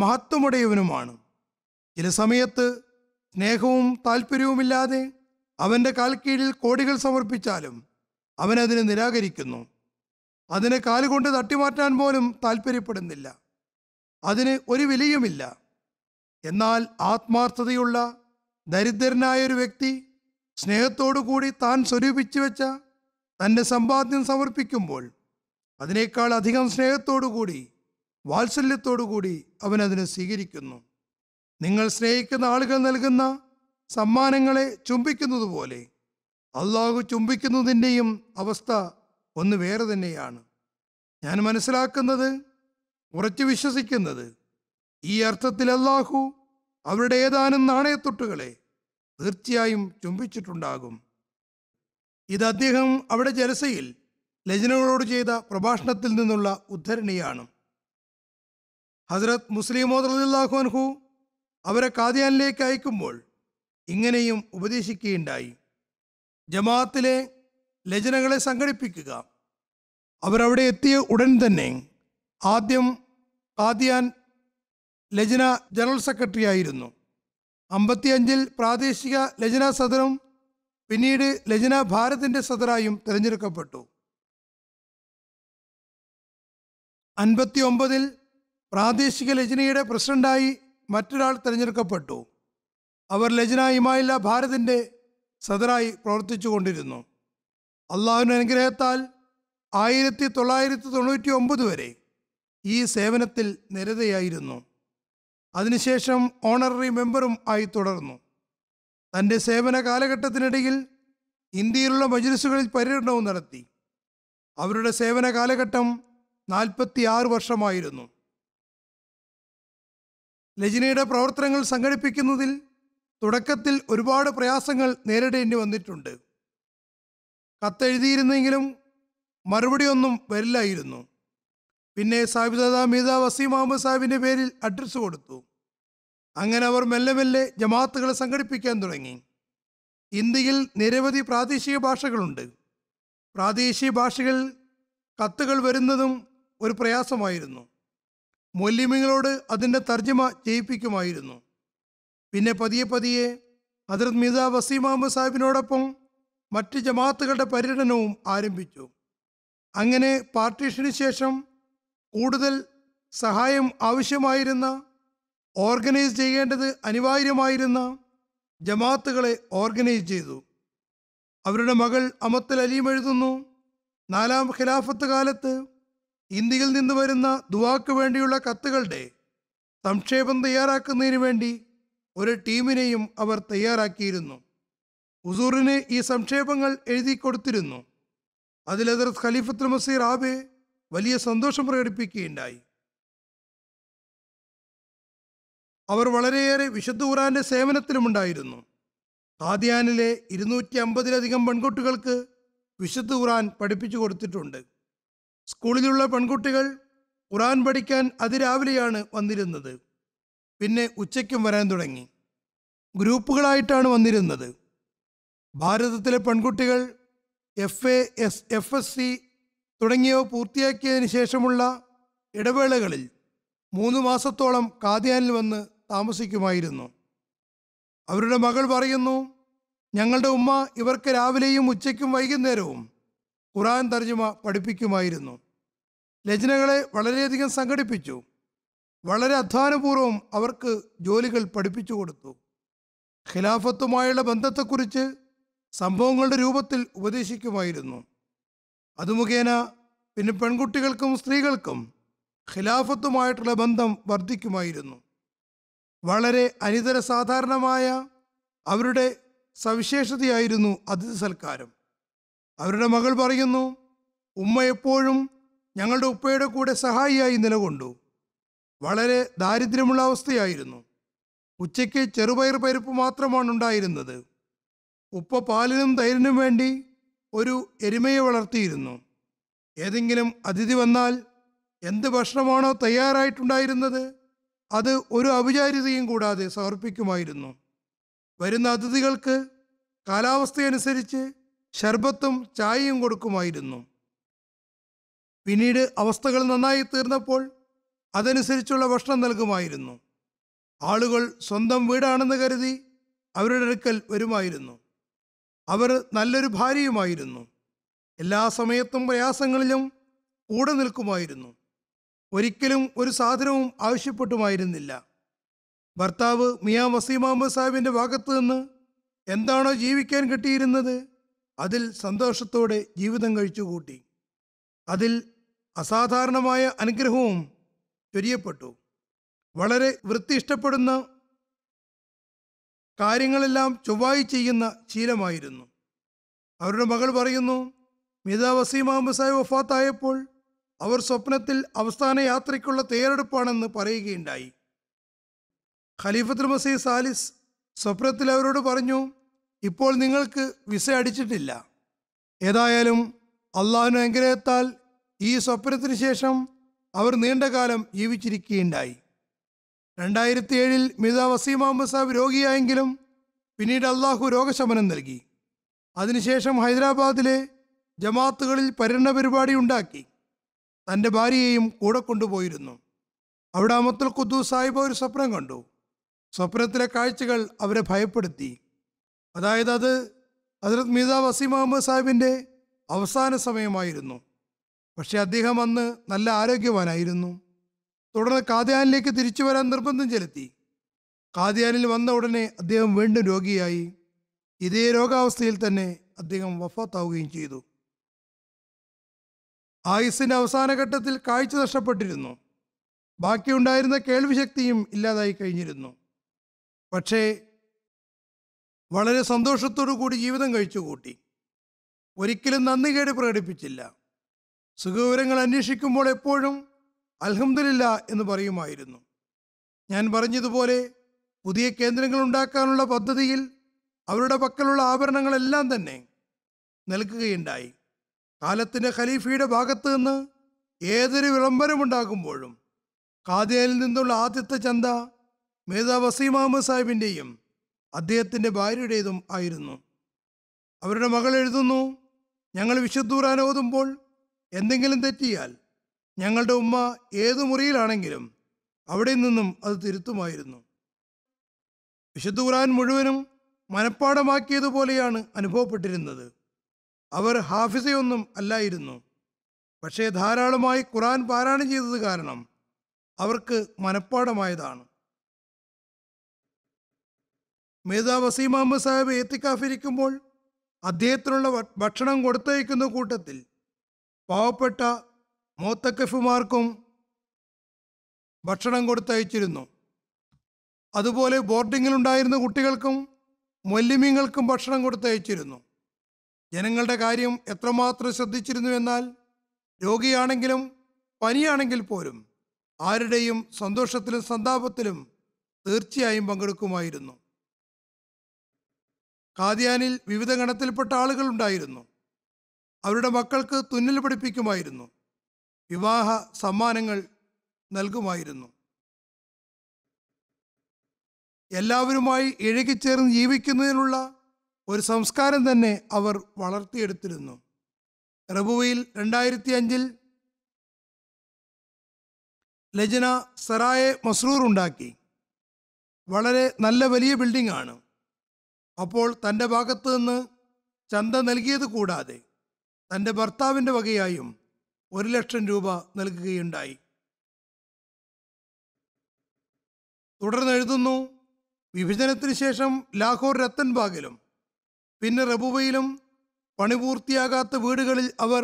മഹത്വമുടയവനുമാണ് ചില സമയത്ത് സ്നേഹവും താല്പര്യവുമില്ലാതെ അവൻ്റെ കാൽക്കീഴിൽ കോടികൾ സമർപ്പിച്ചാലും അവനതിനെ നിരാകരിക്കുന്നു അതിനെ കാലുകൊണ്ട് തട്ടിമാറ്റാൻ പോലും താല്പര്യപ്പെടുന്നില്ല അതിന് ഒരു വിലയുമില്ല എന്നാൽ ആത്മാർത്ഥതയുള്ള ദരിദ്രനായ ഒരു വ്യക്തി സ്നേഹത്തോടു കൂടി താൻ സ്വരൂപിച്ചു വെച്ച തൻ്റെ സമ്പാദ്യം സമർപ്പിക്കുമ്പോൾ അതിനേക്കാൾ അധികം സ്നേഹത്തോടു കൂടി വാത്സല്യത്തോടു കൂടി അവൻ അതിനെ സ്വീകരിക്കുന്നു നിങ്ങൾ സ്നേഹിക്കുന്ന ആളുകൾ നൽകുന്ന സമ്മാനങ്ങളെ ചുംബിക്കുന്നത് പോലെ അള്ളാഹു ചുംബിക്കുന്നതിൻ്റെയും അവസ്ഥ ഒന്ന് വേറെ തന്നെയാണ് ഞാൻ മനസ്സിലാക്കുന്നത് ഉറച്ചു വിശ്വസിക്കുന്നത് ഈ അർത്ഥത്തിൽ അള്ളാഹു അവരുടെ ഏതാനും നാണയത്തൊട്ടുകളെ തീർച്ചയായും ചുംബിച്ചിട്ടുണ്ടാകും ഇത് അദ്ദേഹം അവിടെ ജലസയിൽ ലജനകളോട് ചെയ്ത പ്രഭാഷണത്തിൽ നിന്നുള്ള ഉദ്ധരണിയാണ് ഹസ്രത് മുസ്ലിം മോദർഹു അവരെ കാതിയാനിലേക്ക് അയക്കുമ്പോൾ ഇങ്ങനെയും ഉപദേശിക്കുകയുണ്ടായി ജമാഅത്തിലെ ലജനകളെ സംഘടിപ്പിക്കുക അവരവിടെ എത്തിയ ഉടൻ തന്നെ ആദ്യം കാതിയാൻ ലജ്ന ജനറൽ സെക്രട്ടറി ആയിരുന്നു അമ്പത്തിയഞ്ചിൽ പ്രാദേശിക ലജ്ന സദനും പിന്നീട് ലജ്ന ഭാരതിൻ്റെ സദറായും തിരഞ്ഞെടുക്കപ്പെട്ടു അൻപത്തി ഒമ്പതിൽ പ്രാദേശിക ലജ്നയുടെ പ്രസിഡന്റായി മറ്റൊരാൾ തിരഞ്ഞെടുക്കപ്പെട്ടു അവർ ലജ്ന ഇമായില്ല ഭാരതിൻ്റെ സദറായി പ്രവർത്തിച്ചു കൊണ്ടിരുന്നു അള്ളാഹുവിൻ്റെ അനുഗ്രഹത്താൽ ആയിരത്തി തൊള്ളായിരത്തി തൊണ്ണൂറ്റി ഒമ്പത് വരെ ഈ സേവനത്തിൽ നിരതയായിരുന്നു അതിനുശേഷം ഓണററി മെമ്പറും ആയി തുടർന്നു തൻ്റെ സേവന കാലഘട്ടത്തിനിടയിൽ ഇന്ത്യയിലുള്ള മജുരസുകളിൽ പര്യടനവും നടത്തി അവരുടെ സേവന കാലഘട്ടം നാൽപ്പത്തി ആറ് വർഷമായിരുന്നു ലജിനയുടെ പ്രവർത്തനങ്ങൾ സംഘടിപ്പിക്കുന്നതിൽ തുടക്കത്തിൽ ഒരുപാട് പ്രയാസങ്ങൾ നേരിടേണ്ടി വന്നിട്ടുണ്ട് കത്തെഴുതിയിരുന്നെങ്കിലും മറുപടിയൊന്നും വരില്ലായിരുന്നു പിന്നെ സാബിദാദ മീത വസീം അഹമ്മദ് സാഹിബിൻ്റെ പേരിൽ അഡ്രസ്സ് കൊടുത്തു അങ്ങനെ അവർ മെല്ലെ മെല്ലെ ജമാഅത്തുകളെ സംഘടിപ്പിക്കാൻ തുടങ്ങി ഇന്ത്യയിൽ നിരവധി പ്രാദേശിക ഭാഷകളുണ്ട് പ്രാദേശിക ഭാഷകളിൽ കത്തുകൾ വരുന്നതും ഒരു പ്രയാസമായിരുന്നു മൊല്യമങ്ങളോട് അതിൻ്റെ തർജ്ജമ ചെയ്യിപ്പിക്കുമായിരുന്നു പിന്നെ പതിയെ പതിയെ ഹജറത് മിത വസീം അഹമ്മദ് സാഹിബിനോടൊപ്പം മറ്റ് ജമാഅത്തുകളുടെ പര്യടനവും ആരംഭിച്ചു അങ്ങനെ പാർട്ടീഷന് ശേഷം കൂടുതൽ സഹായം ആവശ്യമായിരുന്ന ഓർഗനൈസ് ചെയ്യേണ്ടത് അനിവാര്യമായിരുന്ന ജമാത്തുകളെ ഓർഗനൈസ് ചെയ്തു അവരുടെ മകൾ അമത്തൽ അലീം എഴുതുന്നു നാലാം ഖിലാഫത്ത് കാലത്ത് ഇന്ത്യയിൽ നിന്ന് വരുന്ന ദുവാക്ക് വേണ്ടിയുള്ള കത്തുകളുടെ സംക്ഷേപം തയ്യാറാക്കുന്നതിന് വേണ്ടി ഒരു ടീമിനെയും അവർ തയ്യാറാക്കിയിരുന്നു ഹുസൂറിന് ഈ സംക്ഷേപങ്ങൾ എഴുതി കൊടുത്തിരുന്നു അതിലെതിർ ഖലീഫത്തുൽ മസീർ ആബെ വലിയ സന്തോഷം പ്രകടിപ്പിക്കുകയുണ്ടായി അവർ വളരെയേറെ വിശുദ്ധ ഖുറാന്റെ സേവനത്തിലുമുണ്ടായിരുന്നു കാദ്യാനിലെ ഇരുന്നൂറ്റി അമ്പതിലധികം പെൺകുട്ടികൾക്ക് വിശുദ്ധ ഖുറാൻ പഠിപ്പിച്ചു കൊടുത്തിട്ടുണ്ട് സ്കൂളിലുള്ള പെൺകുട്ടികൾ ഖുറാൻ പഠിക്കാൻ അതിരാവിലെയാണ് വന്നിരുന്നത് പിന്നെ ഉച്ചയ്ക്കും വരാൻ തുടങ്ങി ഗ്രൂപ്പുകളായിട്ടാണ് വന്നിരുന്നത് ഭാരതത്തിലെ പെൺകുട്ടികൾ F A S F S C തുടങ്ങിയവ പൂർത്തിയാക്കിയതിന് ശേഷമുള്ള ഇടവേളകളിൽ മൂന്ന് മാസത്തോളം കാദ്യാനിൽ വന്ന് താമസിക്കുമായിരുന്നു അവരുടെ മകൾ പറയുന്നു ഞങ്ങളുടെ ഉമ്മ ഇവർക്ക് രാവിലെയും ഉച്ചയ്ക്കും വൈകുന്നേരവും ഖുറാൻ തർജ്ജമ പഠിപ്പിക്കുമായിരുന്നു രചനകളെ വളരെയധികം സംഘടിപ്പിച്ചു വളരെ അധ്വാനപൂർവ്വം അവർക്ക് ജോലികൾ പഠിപ്പിച്ചു കൊടുത്തു ഖിലാഫത്തുമായുള്ള ബന്ധത്തെക്കുറിച്ച് സംഭവങ്ങളുടെ രൂപത്തിൽ ഉപദേശിക്കുമായിരുന്നു അത് മുഖേന പിന്നെ പെൺകുട്ടികൾക്കും സ്ത്രീകൾക്കും ഖിലാഫത്തുമായിട്ടുള്ള ബന്ധം വർദ്ധിക്കുമായിരുന്നു വളരെ അനിതര സാധാരണമായ അവരുടെ സവിശേഷതയായിരുന്നു അതിഥി സൽക്കാരം അവരുടെ മകൾ പറയുന്നു ഉമ്മ എപ്പോഴും ഞങ്ങളുടെ ഉപ്പയുടെ കൂടെ സഹായിയായി നിലകൊണ്ടു വളരെ ദാരിദ്ര്യമുള്ള അവസ്ഥയായിരുന്നു ഉച്ചയ്ക്ക് ചെറുപയർ പരിപ്പ് മാത്രമാണ് ഉണ്ടായിരുന്നത് ഉപ്പ പാലിനും തൈരിനും വേണ്ടി ഒരു എരുമയെ വളർത്തിയിരുന്നു ഏതെങ്കിലും അതിഥി വന്നാൽ എന്ത് ഭക്ഷണമാണോ തയ്യാറായിട്ടുണ്ടായിരുന്നത് അത് ഒരു ഔപചാരികതയും കൂടാതെ സമർപ്പിക്കുമായിരുന്നു വരുന്ന അതിഥികൾക്ക് കാലാവസ്ഥയനുസരിച്ച് ശർബത്തും ചായയും കൊടുക്കുമായിരുന്നു പിന്നീട് അവസ്ഥകൾ നന്നായി തീർന്നപ്പോൾ അതനുസരിച്ചുള്ള ഭക്ഷണം നൽകുമായിരുന്നു ആളുകൾ സ്വന്തം വീടാണെന്ന് കരുതി അവരുടെ അടുക്കൽ വരുമായിരുന്നു അവർ നല്ലൊരു ഭാര്യയുമായിരുന്നു എല്ലാ സമയത്തും പ്രയാസങ്ങളിലും കൂടെ നിൽക്കുമായിരുന്നു ഒരിക്കലും ഒരു സാധനവും ആവശ്യപ്പെട്ടുമായിരുന്നില്ല ഭർത്താവ് മിയാ വസീം അഹമ്മദ് സാഹിബിൻ്റെ ഭാഗത്തു നിന്ന് എന്താണോ ജീവിക്കാൻ കിട്ടിയിരുന്നത് അതിൽ സന്തോഷത്തോടെ ജീവിതം കഴിച്ചുകൂട്ടി അതിൽ അസാധാരണമായ അനുഗ്രഹവും ചൊരിയപ്പെട്ടു വളരെ വൃത്തി ഇഷ്ടപ്പെടുന്ന കാര്യങ്ങളെല്ലാം ചൊവ്വായി ചെയ്യുന്ന ശീലമായിരുന്നു അവരുടെ മകൾ പറയുന്നു മിത വസീം അഹമ്മദ് സാഹിബ് വഫാത്തായപ്പോൾ അവർ സ്വപ്നത്തിൽ അവസാന യാത്രയ്ക്കുള്ള തയ്യാറെടുപ്പാണെന്ന് പറയുകയുണ്ടായി ഖലീഫത്തുൽ മസീദ് സാലിസ് സ്വപ്നത്തിൽ അവരോട് പറഞ്ഞു ഇപ്പോൾ നിങ്ങൾക്ക് വിസ അടിച്ചിട്ടില്ല ഏതായാലും അള്ളാഹുവിന് അനുഗ്രഹത്താൽ ഈ സ്വപ്നത്തിന് ശേഷം അവർ നീണ്ടകാലം ജീവിച്ചിരിക്കുകയുണ്ടായി രണ്ടായിരത്തി ഏഴിൽ മിത വസീം അഹമ്മദ് സാബ് രോഗിയായെങ്കിലും പിന്നീട് അള്ളാഹു രോഗശമനം നൽകി അതിനുശേഷം ഹൈദരാബാദിലെ ജമാത്തുകളിൽ പര്യടന പരിപാടി ഉണ്ടാക്കി തൻ്റെ ഭാര്യയെയും കൂടെ കൊണ്ടുപോയിരുന്നു അവിടെ അമത്തുൽ ഖുദ്ദൂസ് സാഹിബ് ഒരു സ്വപ്നം കണ്ടു സ്വപ്നത്തിലെ കാഴ്ചകൾ അവരെ ഭയപ്പെടുത്തി അതായത് അത് ഹസരത് മീത വസീം അഹമ്മദ് സാഹിബിൻ്റെ അവസാന സമയമായിരുന്നു പക്ഷേ അദ്ദേഹം അന്ന് നല്ല ആരോഗ്യവാനായിരുന്നു തുടർന്ന് കാദ്യാനിലേക്ക് തിരിച്ചു വരാൻ നിർബന്ധം ചെലുത്തി കാദ്യാനിൽ വന്ന ഉടനെ അദ്ദേഹം വീണ്ടും രോഗിയായി ഇതേ രോഗാവസ്ഥയിൽ തന്നെ അദ്ദേഹം വഫാത്താവുകയും ചെയ്തു ആയുസിൻ്റെ അവസാന ഘട്ടത്തിൽ കാഴ്ച നഷ്ടപ്പെട്ടിരുന്നു ബാക്കിയുണ്ടായിരുന്ന കേൾവിശക്തിയും ഇല്ലാതായി കഴിഞ്ഞിരുന്നു പക്ഷേ വളരെ സന്തോഷത്തോടു കൂടി ജീവിതം കഴിച്ചുകൂട്ടി ഒരിക്കലും നന്ദി കേട് പ്രകടിപ്പിച്ചില്ല സുഖവിവരങ്ങൾ അന്വേഷിക്കുമ്പോൾ എപ്പോഴും അൽഹംദില്ല എന്ന് പറയുമായിരുന്നു ഞാൻ പറഞ്ഞതുപോലെ പുതിയ കേന്ദ്രങ്ങൾ ഉണ്ടാക്കാനുള്ള പദ്ധതിയിൽ അവരുടെ പക്കലുള്ള ആഭരണങ്ങളെല്ലാം തന്നെ നൽകുകയുണ്ടായി കാലത്തിൻ്റെ ഖലീഫയുടെ ഭാഗത്ത് നിന്ന് ഏതൊരു വിളംബരമുണ്ടാകുമ്പോഴും കാതേലിൽ നിന്നുള്ള ആദ്യത്തെ ചന്ത മേധാ വസീം അഹമ്മദ് സാഹിബിൻ്റെയും അദ്ദേഹത്തിൻ്റെ ഭാര്യയുടേതും ആയിരുന്നു അവരുടെ മകൾ എഴുതുന്നു ഞങ്ങൾ വിശുദ്ധൂറാൻ ഓതുമ്പോൾ എന്തെങ്കിലും തെറ്റിയാൽ ഞങ്ങളുടെ ഉമ്മ ഏതു മുറിയിലാണെങ്കിലും അവിടെ നിന്നും അത് തിരുത്തുമായിരുന്നു വിശുദ്ധൂറാൻ മുഴുവനും മനപ്പാടമാക്കിയതുപോലെയാണ് അനുഭവപ്പെട്ടിരുന്നത് അവർ ഹാഫിസയൊന്നും അല്ലായിരുന്നു പക്ഷേ ധാരാളമായി ഖുറാൻ പാരായണം ചെയ്തത് കാരണം അവർക്ക് മനഃപ്പാടമായതാണ് മേധാ വസീം അഹമ്മദ് സാഹിബ് എത്തിക്കാഫിരിക്കുമ്പോൾ അദ്ദേഹത്തിനുള്ള ഭക്ഷണം കൊടുത്തയക്കുന്ന കൂട്ടത്തിൽ പാവപ്പെട്ട മോത്തക്കഫുമാർക്കും ഭക്ഷണം കൊടുത്തയച്ചിരുന്നു അതുപോലെ ബോർഡിങ്ങിലുണ്ടായിരുന്ന കുട്ടികൾക്കും മൊല്ലിമീങ്ങൾക്കും ഭക്ഷണം കൊടുത്തയച്ചിരുന്നു ജനങ്ങളുടെ കാര്യം എത്രമാത്രം ശ്രദ്ധിച്ചിരുന്നു എന്നാൽ രോഗിയാണെങ്കിലും പനിയാണെങ്കിൽ പോലും ആരുടെയും സന്തോഷത്തിലും സന്താപത്തിലും തീർച്ചയായും പങ്കെടുക്കുമായിരുന്നു കാദ്യാനിൽ വിവിധ ഗണത്തിൽപ്പെട്ട ആളുകൾ ഉണ്ടായിരുന്നു അവരുടെ മക്കൾക്ക് തുന്നൽ പഠിപ്പിക്കുമായിരുന്നു വിവാഹ സമ്മാനങ്ങൾ നൽകുമായിരുന്നു എല്ലാവരുമായി ഇഴകിച്ചേർന്ന് ജീവിക്കുന്നതിനുള്ള ഒരു സംസ്കാരം തന്നെ അവർ വളർത്തിയെടുത്തിരുന്നു റബുവയിൽ രണ്ടായിരത്തി അഞ്ചിൽ ലജന സറായെ മസ്രൂർ ഉണ്ടാക്കി വളരെ നല്ല വലിയ ബിൽഡിംഗ് ആണ് അപ്പോൾ തൻ്റെ ഭാഗത്തു നിന്ന് ചന്ത നൽകിയത് കൂടാതെ തൻ്റെ ഭർത്താവിൻ്റെ വകയായും ഒരു ലക്ഷം രൂപ നൽകുകയുണ്ടായി തുടർന്ന് എഴുതുന്നു വിഭജനത്തിന് ശേഷം ലാഹോർ രത്തൻബാഗിലും പിന്നെ റബുവയിലും പണി പൂർത്തിയാകാത്ത വീടുകളിൽ അവർ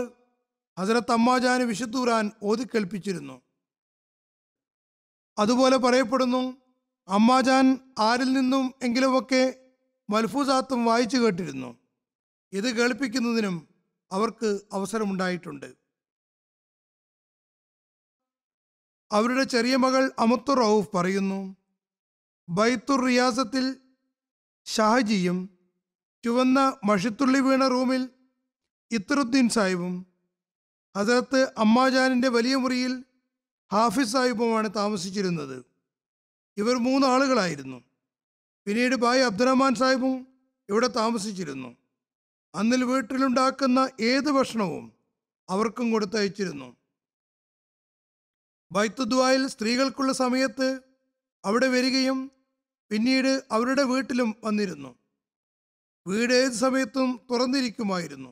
ഹസരത്ത് അമ്മാജാന് വിശുദ്ധൂറാൻ ഓതിക്കേൽപ്പിച്ചിരുന്നു അതുപോലെ പറയപ്പെടുന്നു അമ്മാജാൻ ആരിൽ നിന്നും എങ്കിലുമൊക്കെ മൽഫൂസാത്തും വായിച്ചു കേട്ടിരുന്നു ഇത് കേൾപ്പിക്കുന്നതിനും അവർക്ക് അവസരമുണ്ടായിട്ടുണ്ട് അവരുടെ ചെറിയ മകൾ അമുത്തു റൌഫ് പറയുന്നു ബൈത്തുർ റിയാസത്തിൽ ഷാഹജിയും ചുവന്ന മഷിത്തുള്ളി വീണ റൂമിൽ ഇത്തറുദ്ദീൻ സാഹിബും ഹസരത്ത് അമ്മാജാനിൻ്റെ വലിയ മുറിയിൽ ഹാഫിസ് സാഹിബുമാണ് താമസിച്ചിരുന്നത് ഇവർ മൂന്നാളുകളായിരുന്നു പിന്നീട് ഭായ് അബ്ദുറഹ്മാൻ സാഹിബും ഇവിടെ താമസിച്ചിരുന്നു അന്നിൽ വീട്ടിലുണ്ടാക്കുന്ന ഏത് ഭക്ഷണവും അവർക്കും കൊടുത്തയച്ചിരുന്നു ബൈത്തുദ്വായിൽ സ്ത്രീകൾക്കുള്ള സമയത്ത് അവിടെ വരികയും പിന്നീട് അവരുടെ വീട്ടിലും വന്നിരുന്നു വീട് ഏത് സമയത്തും തുറന്നിരിക്കുമായിരുന്നു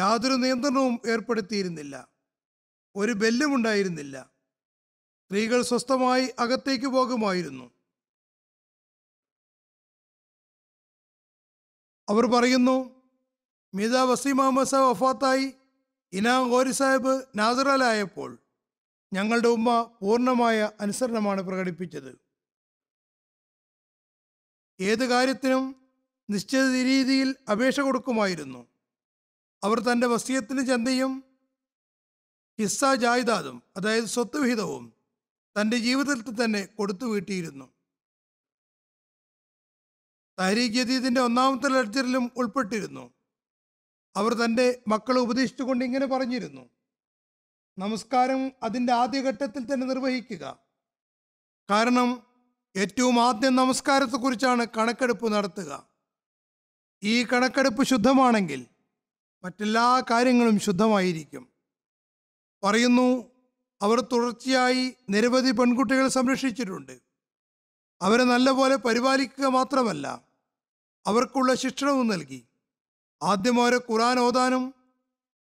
യാതൊരു നിയന്ത്രണവും ഏർപ്പെടുത്തിയിരുന്നില്ല ഒരു ബെല്ലുമുണ്ടായിരുന്നില്ല സ്ത്രീകൾ സ്വസ്ഥമായി അകത്തേക്ക് പോകുമായിരുന്നു അവർ പറയുന്നു മിത വസീം സാഹ് വഫാത്തായി ഇനാ ഗോരി സാഹിബ് നാദറാലായപ്പോൾ ഞങ്ങളുടെ ഉമ്മ പൂർണ്ണമായ അനുസരണമാണ് പ്രകടിപ്പിച്ചത് ഏത് കാര്യത്തിനും നിശ്ചിത രീതിയിൽ അപേക്ഷ കൊടുക്കുമായിരുന്നു അവർ തൻ്റെ വസ്തിയത്തിന് ചന്തയും ഹിസ്സ ജായ്ദാദും അതായത് സ്വത്ത് വിഹിതവും തൻ്റെ ജീവിതത്തിൽ തന്നെ കൊടുത്തു വീട്ടിയിരുന്നു താരീഖ് ജദീദിൻ്റെ ഒന്നാമത്തെ ലെറ്ററിലും ഉൾപ്പെട്ടിരുന്നു അവർ തൻ്റെ മക്കളെ ഉപദേശിച്ചുകൊണ്ട് ഇങ്ങനെ പറഞ്ഞിരുന്നു നമസ്കാരം അതിൻ്റെ ആദ്യഘട്ടത്തിൽ തന്നെ നിർവഹിക്കുക കാരണം ഏറ്റവും ആദ്യം നമസ്കാരത്തെക്കുറിച്ചാണ് കണക്കെടുപ്പ് നടത്തുക ഈ കണക്കെടുപ്പ് ശുദ്ധമാണെങ്കിൽ മറ്റെല്ലാ കാര്യങ്ങളും ശുദ്ധമായിരിക്കും പറയുന്നു അവർ തുടർച്ചയായി നിരവധി പെൺകുട്ടികളെ സംരക്ഷിച്ചിട്ടുണ്ട് അവരെ നല്ലപോലെ പരിപാലിക്കുക മാത്രമല്ല അവർക്കുള്ള ശിക്ഷണവും നൽകി ആദ്യം അവരെ ഖുറാൻ ഓതാനും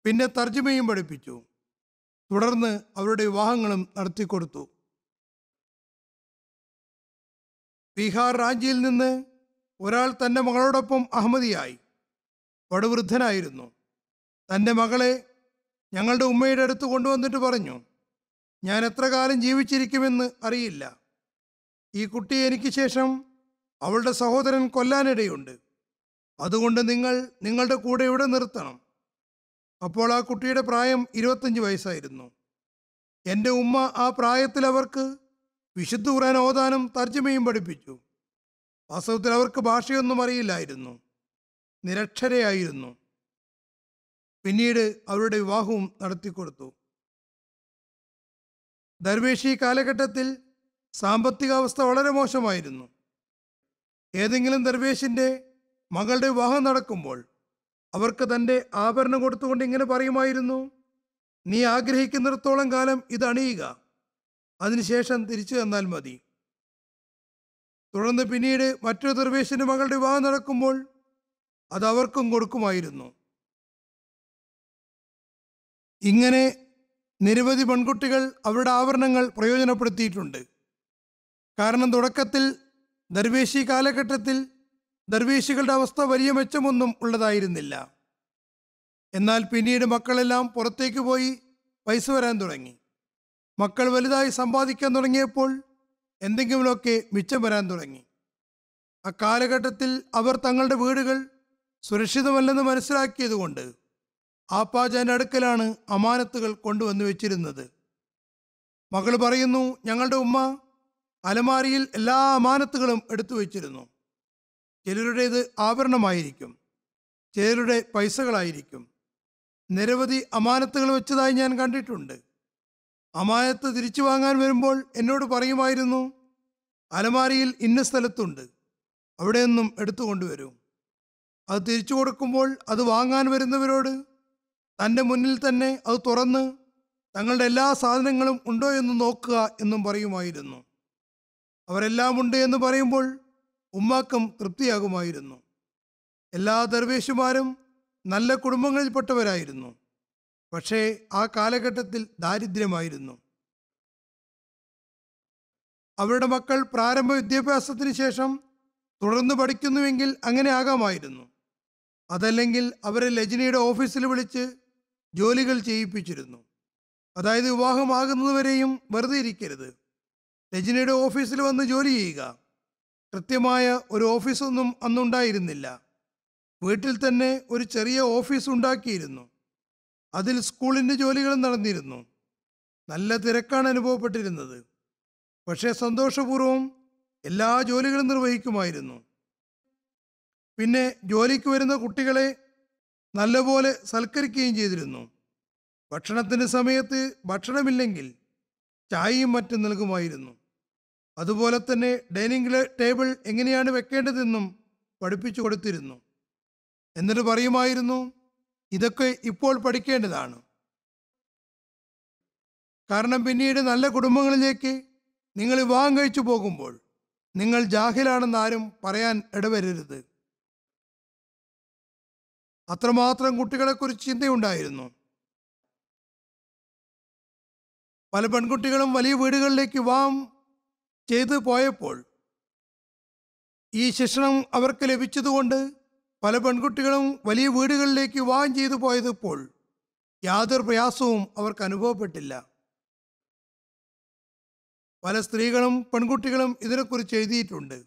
പിന്നെ തർജ്ജമയും പഠിപ്പിച്ചു തുടർന്ന് അവരുടെ വിവാഹങ്ങളും നടത്തിക്കൊടുത്തു ബീഹാർ രാജ്യയിൽ നിന്ന് ഒരാൾ തൻ്റെ മകളോടൊപ്പം അഹമ്മദിയായി വടുവൃദ്ധനായിരുന്നു തൻ്റെ മകളെ ഞങ്ങളുടെ ഉമ്മയുടെ അടുത്ത് കൊണ്ടുവന്നിട്ട് പറഞ്ഞു ഞാൻ എത്ര കാലം ജീവിച്ചിരിക്കുമെന്ന് അറിയില്ല ഈ കുട്ടി എനിക്ക് ശേഷം അവളുടെ സഹോദരൻ കൊല്ലാനിടയുണ്ട് അതുകൊണ്ട് നിങ്ങൾ നിങ്ങളുടെ കൂടെ ഇവിടെ നിർത്തണം അപ്പോൾ ആ കുട്ടിയുടെ പ്രായം ഇരുപത്തഞ്ച് വയസ്സായിരുന്നു എൻ്റെ ഉമ്മ ആ പ്രായത്തിൽ അവർക്ക് വിശുദ്ധ ഖുറാൻ ഓതാനും തർജ്ജമയും പഠിപ്പിച്ചു വാസ്തവത്തിൽ അവർക്ക് ഭാഷയൊന്നും അറിയില്ലായിരുന്നു നിരക്ഷരയായിരുന്നു പിന്നീട് അവരുടെ വിവാഹവും നടത്തിക്കൊടുത്തു ദർവേഷി കാലഘട്ടത്തിൽ സാമ്പത്തികാവസ്ഥ വളരെ മോശമായിരുന്നു ഏതെങ്കിലും ദർവേഷിൻ്റെ മകളുടെ വിവാഹം നടക്കുമ്പോൾ അവർക്ക് തൻ്റെ ആഭരണം കൊടുത്തുകൊണ്ട് ഇങ്ങനെ പറയുമായിരുന്നു നീ ആഗ്രഹിക്കുന്നിടത്തോളം കാലം ഇത് അണിയുക അതിനുശേഷം തിരിച്ചു തന്നാൽ മതി തുടർന്ന് പിന്നീട് മറ്റൊരു ദർവേശിൻ്റെ മകളുടെ വിവാഹം നടക്കുമ്പോൾ അത് അവർക്കും കൊടുക്കുമായിരുന്നു ഇങ്ങനെ നിരവധി പെൺകുട്ടികൾ അവരുടെ ആവരണങ്ങൾ പ്രയോജനപ്പെടുത്തിയിട്ടുണ്ട് കാരണം തുടക്കത്തിൽ ദർവേശി കാലഘട്ടത്തിൽ ദർവേശികളുടെ അവസ്ഥ വലിയ മെച്ചമൊന്നും ഉള്ളതായിരുന്നില്ല എന്നാൽ പിന്നീട് മക്കളെല്ലാം പുറത്തേക്ക് പോയി പൈസ വരാൻ തുടങ്ങി മക്കൾ വലുതായി സമ്പാദിക്കാൻ തുടങ്ങിയപ്പോൾ എന്തെങ്കിലുമൊക്കെ മിച്ചം വരാൻ തുടങ്ങി അക്കാലഘട്ടത്തിൽ അവർ തങ്ങളുടെ വീടുകൾ സുരക്ഷിതമല്ലെന്ന് മനസ്സിലാക്കിയതുകൊണ്ട് ആപ്പാജാൻ്റെ അടുക്കലാണ് അമാനത്തുകൾ കൊണ്ടുവന്നു വെച്ചിരുന്നത് മകൾ പറയുന്നു ഞങ്ങളുടെ ഉമ്മ അലമാരിയിൽ എല്ലാ അമാനത്തുകളും എടുത്തു വച്ചിരുന്നു ചിലരുടേത് ആഭരണമായിരിക്കും ചിലരുടെ പൈസകളായിരിക്കും നിരവധി അമാനത്തുകൾ വെച്ചതായി ഞാൻ കണ്ടിട്ടുണ്ട് അമായത്ത് തിരിച്ചു വാങ്ങാൻ വരുമ്പോൾ എന്നോട് പറയുമായിരുന്നു അലമാരിയിൽ ഇന്ന സ്ഥലത്തുണ്ട് അവിടെയൊന്നും എടുത്തു കൊണ്ടുവരും അത് തിരിച്ചു കൊടുക്കുമ്പോൾ അത് വാങ്ങാൻ വരുന്നവരോട് തൻ്റെ മുന്നിൽ തന്നെ അത് തുറന്ന് തങ്ങളുടെ എല്ലാ സാധനങ്ങളും ഉണ്ടോ എന്ന് നോക്കുക എന്നും പറയുമായിരുന്നു അവരെല്ലാം ഉണ്ട് എന്ന് പറയുമ്പോൾ ഉമ്മാക്കം തൃപ്തിയാകുമായിരുന്നു എല്ലാ ദർവേശുമാരും നല്ല കുടുംബങ്ങളിൽപ്പെട്ടവരായിരുന്നു പക്ഷേ ആ കാലഘട്ടത്തിൽ ദാരിദ്ര്യമായിരുന്നു അവരുടെ മക്കൾ പ്രാരംഭ വിദ്യാഭ്യാസത്തിന് ശേഷം തുടർന്ന് പഠിക്കുന്നുവെങ്കിൽ അങ്ങനെ ആകാമായിരുന്നു അതല്ലെങ്കിൽ അവരെ ലജിനിയുടെ ഓഫീസിൽ വിളിച്ച് ജോലികൾ ചെയ്യിപ്പിച്ചിരുന്നു അതായത് വിവാഹമാകുന്നതുവരെയും വെറുതെ ഇരിക്കരുത് രജനിയുടെ ഓഫീസിൽ വന്ന് ജോലി ചെയ്യുക കൃത്യമായ ഒരു ഓഫീസൊന്നും അന്നുണ്ടായിരുന്നില്ല വീട്ടിൽ തന്നെ ഒരു ചെറിയ ഓഫീസ് ഉണ്ടാക്കിയിരുന്നു അതിൽ സ്കൂളിൻ്റെ ജോലികളും നടന്നിരുന്നു നല്ല തിരക്കാണ് അനുഭവപ്പെട്ടിരുന്നത് പക്ഷേ സന്തോഷപൂർവ്വം എല്ലാ ജോലികളും നിർവഹിക്കുമായിരുന്നു പിന്നെ ജോലിക്ക് വരുന്ന കുട്ടികളെ നല്ലപോലെ സൽക്കരിക്കുകയും ചെയ്തിരുന്നു ഭക്ഷണത്തിൻ്റെ സമയത്ത് ഭക്ഷണമില്ലെങ്കിൽ ചായയും മറ്റും നൽകുമായിരുന്നു അതുപോലെ തന്നെ ഡൈനിങ് ടേബിൾ എങ്ങനെയാണ് വെക്കേണ്ടതെന്നും പഠിപ്പിച്ചു കൊടുത്തിരുന്നു എന്നിട്ട് പറയുമായിരുന്നു ഇതൊക്കെ ഇപ്പോൾ പഠിക്കേണ്ടതാണ് കാരണം പിന്നീട് നല്ല കുടുംബങ്ങളിലേക്ക് നിങ്ങൾ വിവാഹം കഴിച്ചു പോകുമ്പോൾ നിങ്ങൾ ജാഹിലാണെന്ന് ആരും പറയാൻ ഇടവരരുത് അത്രമാത്രം കുട്ടികളെക്കുറിച്ച് ചിന്തയുണ്ടായിരുന്നു പല പെൺകുട്ടികളും വലിയ വീടുകളിലേക്ക് വിവാഹം ചെയ്തു പോയപ്പോൾ ഈ ശിക്ഷണം അവർക്ക് ലഭിച്ചതുകൊണ്ട് പല പെൺകുട്ടികളും വലിയ വീടുകളിലേക്ക് വിവാഹം ചെയ്തു പോയതിപ്പോൾ യാതൊരു പ്രയാസവും അവർക്ക് അനുഭവപ്പെട്ടില്ല പല സ്ത്രീകളും പെൺകുട്ടികളും ഇതിനെക്കുറിച്ച് എഴുതിയിട്ടുണ്ട്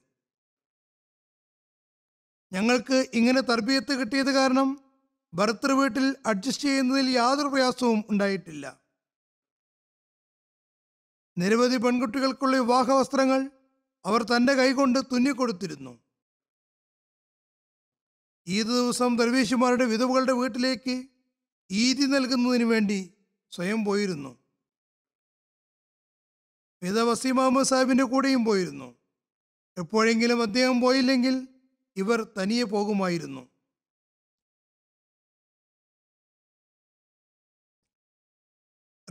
ഞങ്ങൾക്ക് ഇങ്ങനെ തർബീയത്ത് കിട്ടിയത് കാരണം ഭർത്തൃ വീട്ടിൽ അഡ്ജസ്റ്റ് ചെയ്യുന്നതിൽ യാതൊരു പ്രയാസവും ഉണ്ടായിട്ടില്ല നിരവധി പെൺകുട്ടികൾക്കുള്ള വിവാഹ വസ്ത്രങ്ങൾ അവർ തൻ്റെ കൈകൊണ്ട് തുന്നിക്കൊടുത്തിരുന്നു ഈദ് ദിവസം ദർവേശിമാരുടെ വിധവകളുടെ വീട്ടിലേക്ക് ഈതി നൽകുന്നതിന് വേണ്ടി സ്വയം പോയിരുന്നു വിധവ വസീമാമ സാഹിബിൻ്റെ കൂടെയും പോയിരുന്നു എപ്പോഴെങ്കിലും അദ്ദേഹം പോയില്ലെങ്കിൽ ഇവർ തനിയെ പോകുമായിരുന്നു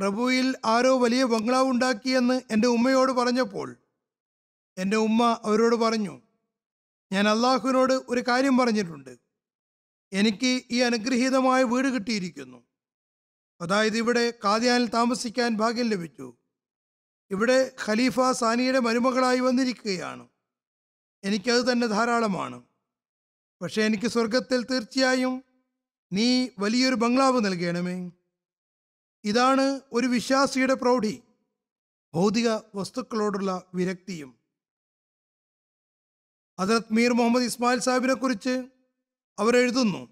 റബുവിൽ ആരോ വലിയ ബംഗ്ലാവ് ഉണ്ടാക്കിയെന്ന് എൻ്റെ ഉമ്മയോട് പറഞ്ഞപ്പോൾ എൻ്റെ ഉമ്മ അവരോട് പറഞ്ഞു ഞാൻ അള്ളാഹുവിനോട് ഒരു കാര്യം പറഞ്ഞിട്ടുണ്ട് എനിക്ക് ഈ അനുഗ്രഹീതമായ വീട് കിട്ടിയിരിക്കുന്നു അതായത് ഇവിടെ കാതിയാനിൽ താമസിക്കാൻ ഭാഗ്യം ലഭിച്ചു ഇവിടെ ഖലീഫ സാനിയുടെ മരുമകളായി വന്നിരിക്കുകയാണ് എനിക്കത് തന്നെ ധാരാളമാണ് പക്ഷേ എനിക്ക് സ്വർഗത്തിൽ തീർച്ചയായും നീ വലിയൊരു ബംഗ്ലാവ് നൽകണമേ ഇതാണ് ഒരു വിശ്വാസിയുടെ പ്രൗഢി ഭൗതിക വസ്തുക്കളോടുള്ള വിരക്തിയും അതത് മീർ മുഹമ്മദ് ഇസ്മായിൽ സാഹിബിനെക്കുറിച്ച് അവരെഴുതുന്നു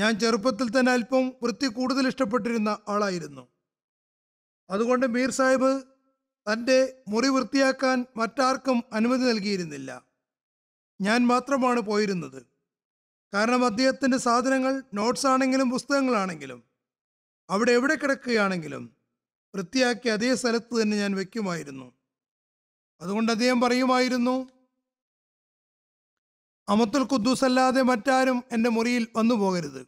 ഞാൻ ചെറുപ്പത്തിൽ തന്നെ അല്പം വൃത്തി കൂടുതൽ ഇഷ്ടപ്പെട്ടിരുന്ന ആളായിരുന്നു അതുകൊണ്ട് മീർ സാഹിബ് തൻ്റെ മുറി വൃത്തിയാക്കാൻ മറ്റാർക്കും അനുമതി നൽകിയിരുന്നില്ല ഞാൻ മാത്രമാണ് പോയിരുന്നത് കാരണം അദ്ദേഹത്തിൻ്റെ സാധനങ്ങൾ നോട്ട്സ് ആണെങ്കിലും പുസ്തകങ്ങളാണെങ്കിലും അവിടെ എവിടെ കിടക്കുകയാണെങ്കിലും വൃത്തിയാക്കി അതേ സ്ഥലത്ത് തന്നെ ഞാൻ വയ്ക്കുമായിരുന്നു അതുകൊണ്ട് അദ്ദേഹം പറയുമായിരുന്നു അമത്തുൽ ഖുദ്ദൂസ് അല്ലാതെ മറ്റാരും എൻ്റെ മുറിയിൽ വന്നു പോകരുത്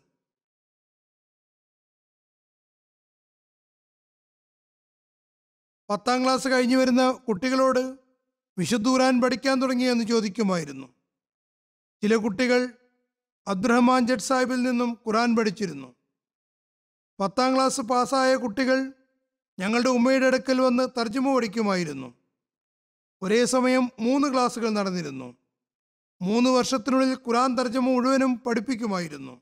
പത്താം ക്ലാസ് കഴിഞ്ഞു വരുന്ന കുട്ടികളോട് വിഷുദൂരാൻ പഠിക്കാൻ തുടങ്ങിയെന്ന് ചോദിക്കുമായിരുന്നു ചില കുട്ടികൾ അബ്ദുറഹ്മാൻ ജഡ് സാഹിബിൽ നിന്നും ഖുറാൻ പഠിച്ചിരുന്നു പത്താം ക്ലാസ് പാസ്സായ കുട്ടികൾ ഞങ്ങളുടെ ഉമ്മയുടെ അടുക്കൽ വന്ന് തർജ്ജമ പഠിക്കുമായിരുന്നു ഒരേ സമയം മൂന്ന് ക്ലാസ്സുകൾ നടന്നിരുന്നു മൂന്ന് വർഷത്തിനുള്ളിൽ ഖുറാൻ തർജ്ജമ മുഴുവനും പഠിപ്പിക്കുമായിരുന്നു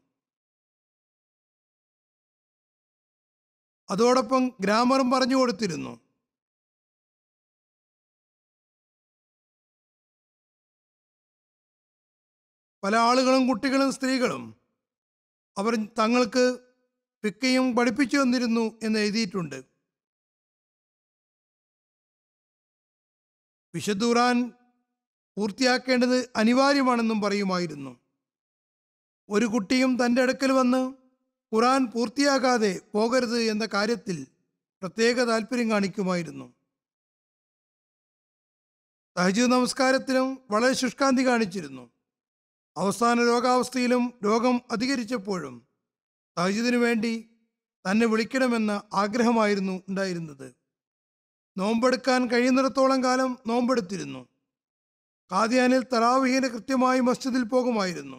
അതോടൊപ്പം ഗ്രാമറും പറഞ്ഞു കൊടുത്തിരുന്നു പല ആളുകളും കുട്ടികളും സ്ത്രീകളും അവർ തങ്ങൾക്ക് പിക്കയും പഠിപ്പിച്ചു വന്നിരുന്നു എന്ന് എഴുതിയിട്ടുണ്ട് വിശുദ്ധൂറാൻ പൂർത്തിയാക്കേണ്ടത് അനിവാര്യമാണെന്നും പറയുമായിരുന്നു ഒരു കുട്ടിയും തൻ്റെ അടുക്കൽ വന്ന് ഖുറാൻ പൂർത്തിയാകാതെ പോകരുത് എന്ന കാര്യത്തിൽ പ്രത്യേക താല്പര്യം കാണിക്കുമായിരുന്നു സഹജീവ നമസ്കാരത്തിനും വളരെ ശുഷ്കാന്തി കാണിച്ചിരുന്നു അവസാന രോഗാവസ്ഥയിലും രോഗം അധികരിച്ചപ്പോഴും സഹജിദിനു വേണ്ടി തന്നെ വിളിക്കണമെന്ന ആഗ്രഹമായിരുന്നു ഉണ്ടായിരുന്നത് നോമ്പെടുക്കാൻ കഴിയുന്നിടത്തോളം കാലം നോമ്പെടുത്തിരുന്നു കാദ്യാനിൽ തറാവിഹീന കൃത്യമായി മസ്ജിദിൽ പോകുമായിരുന്നു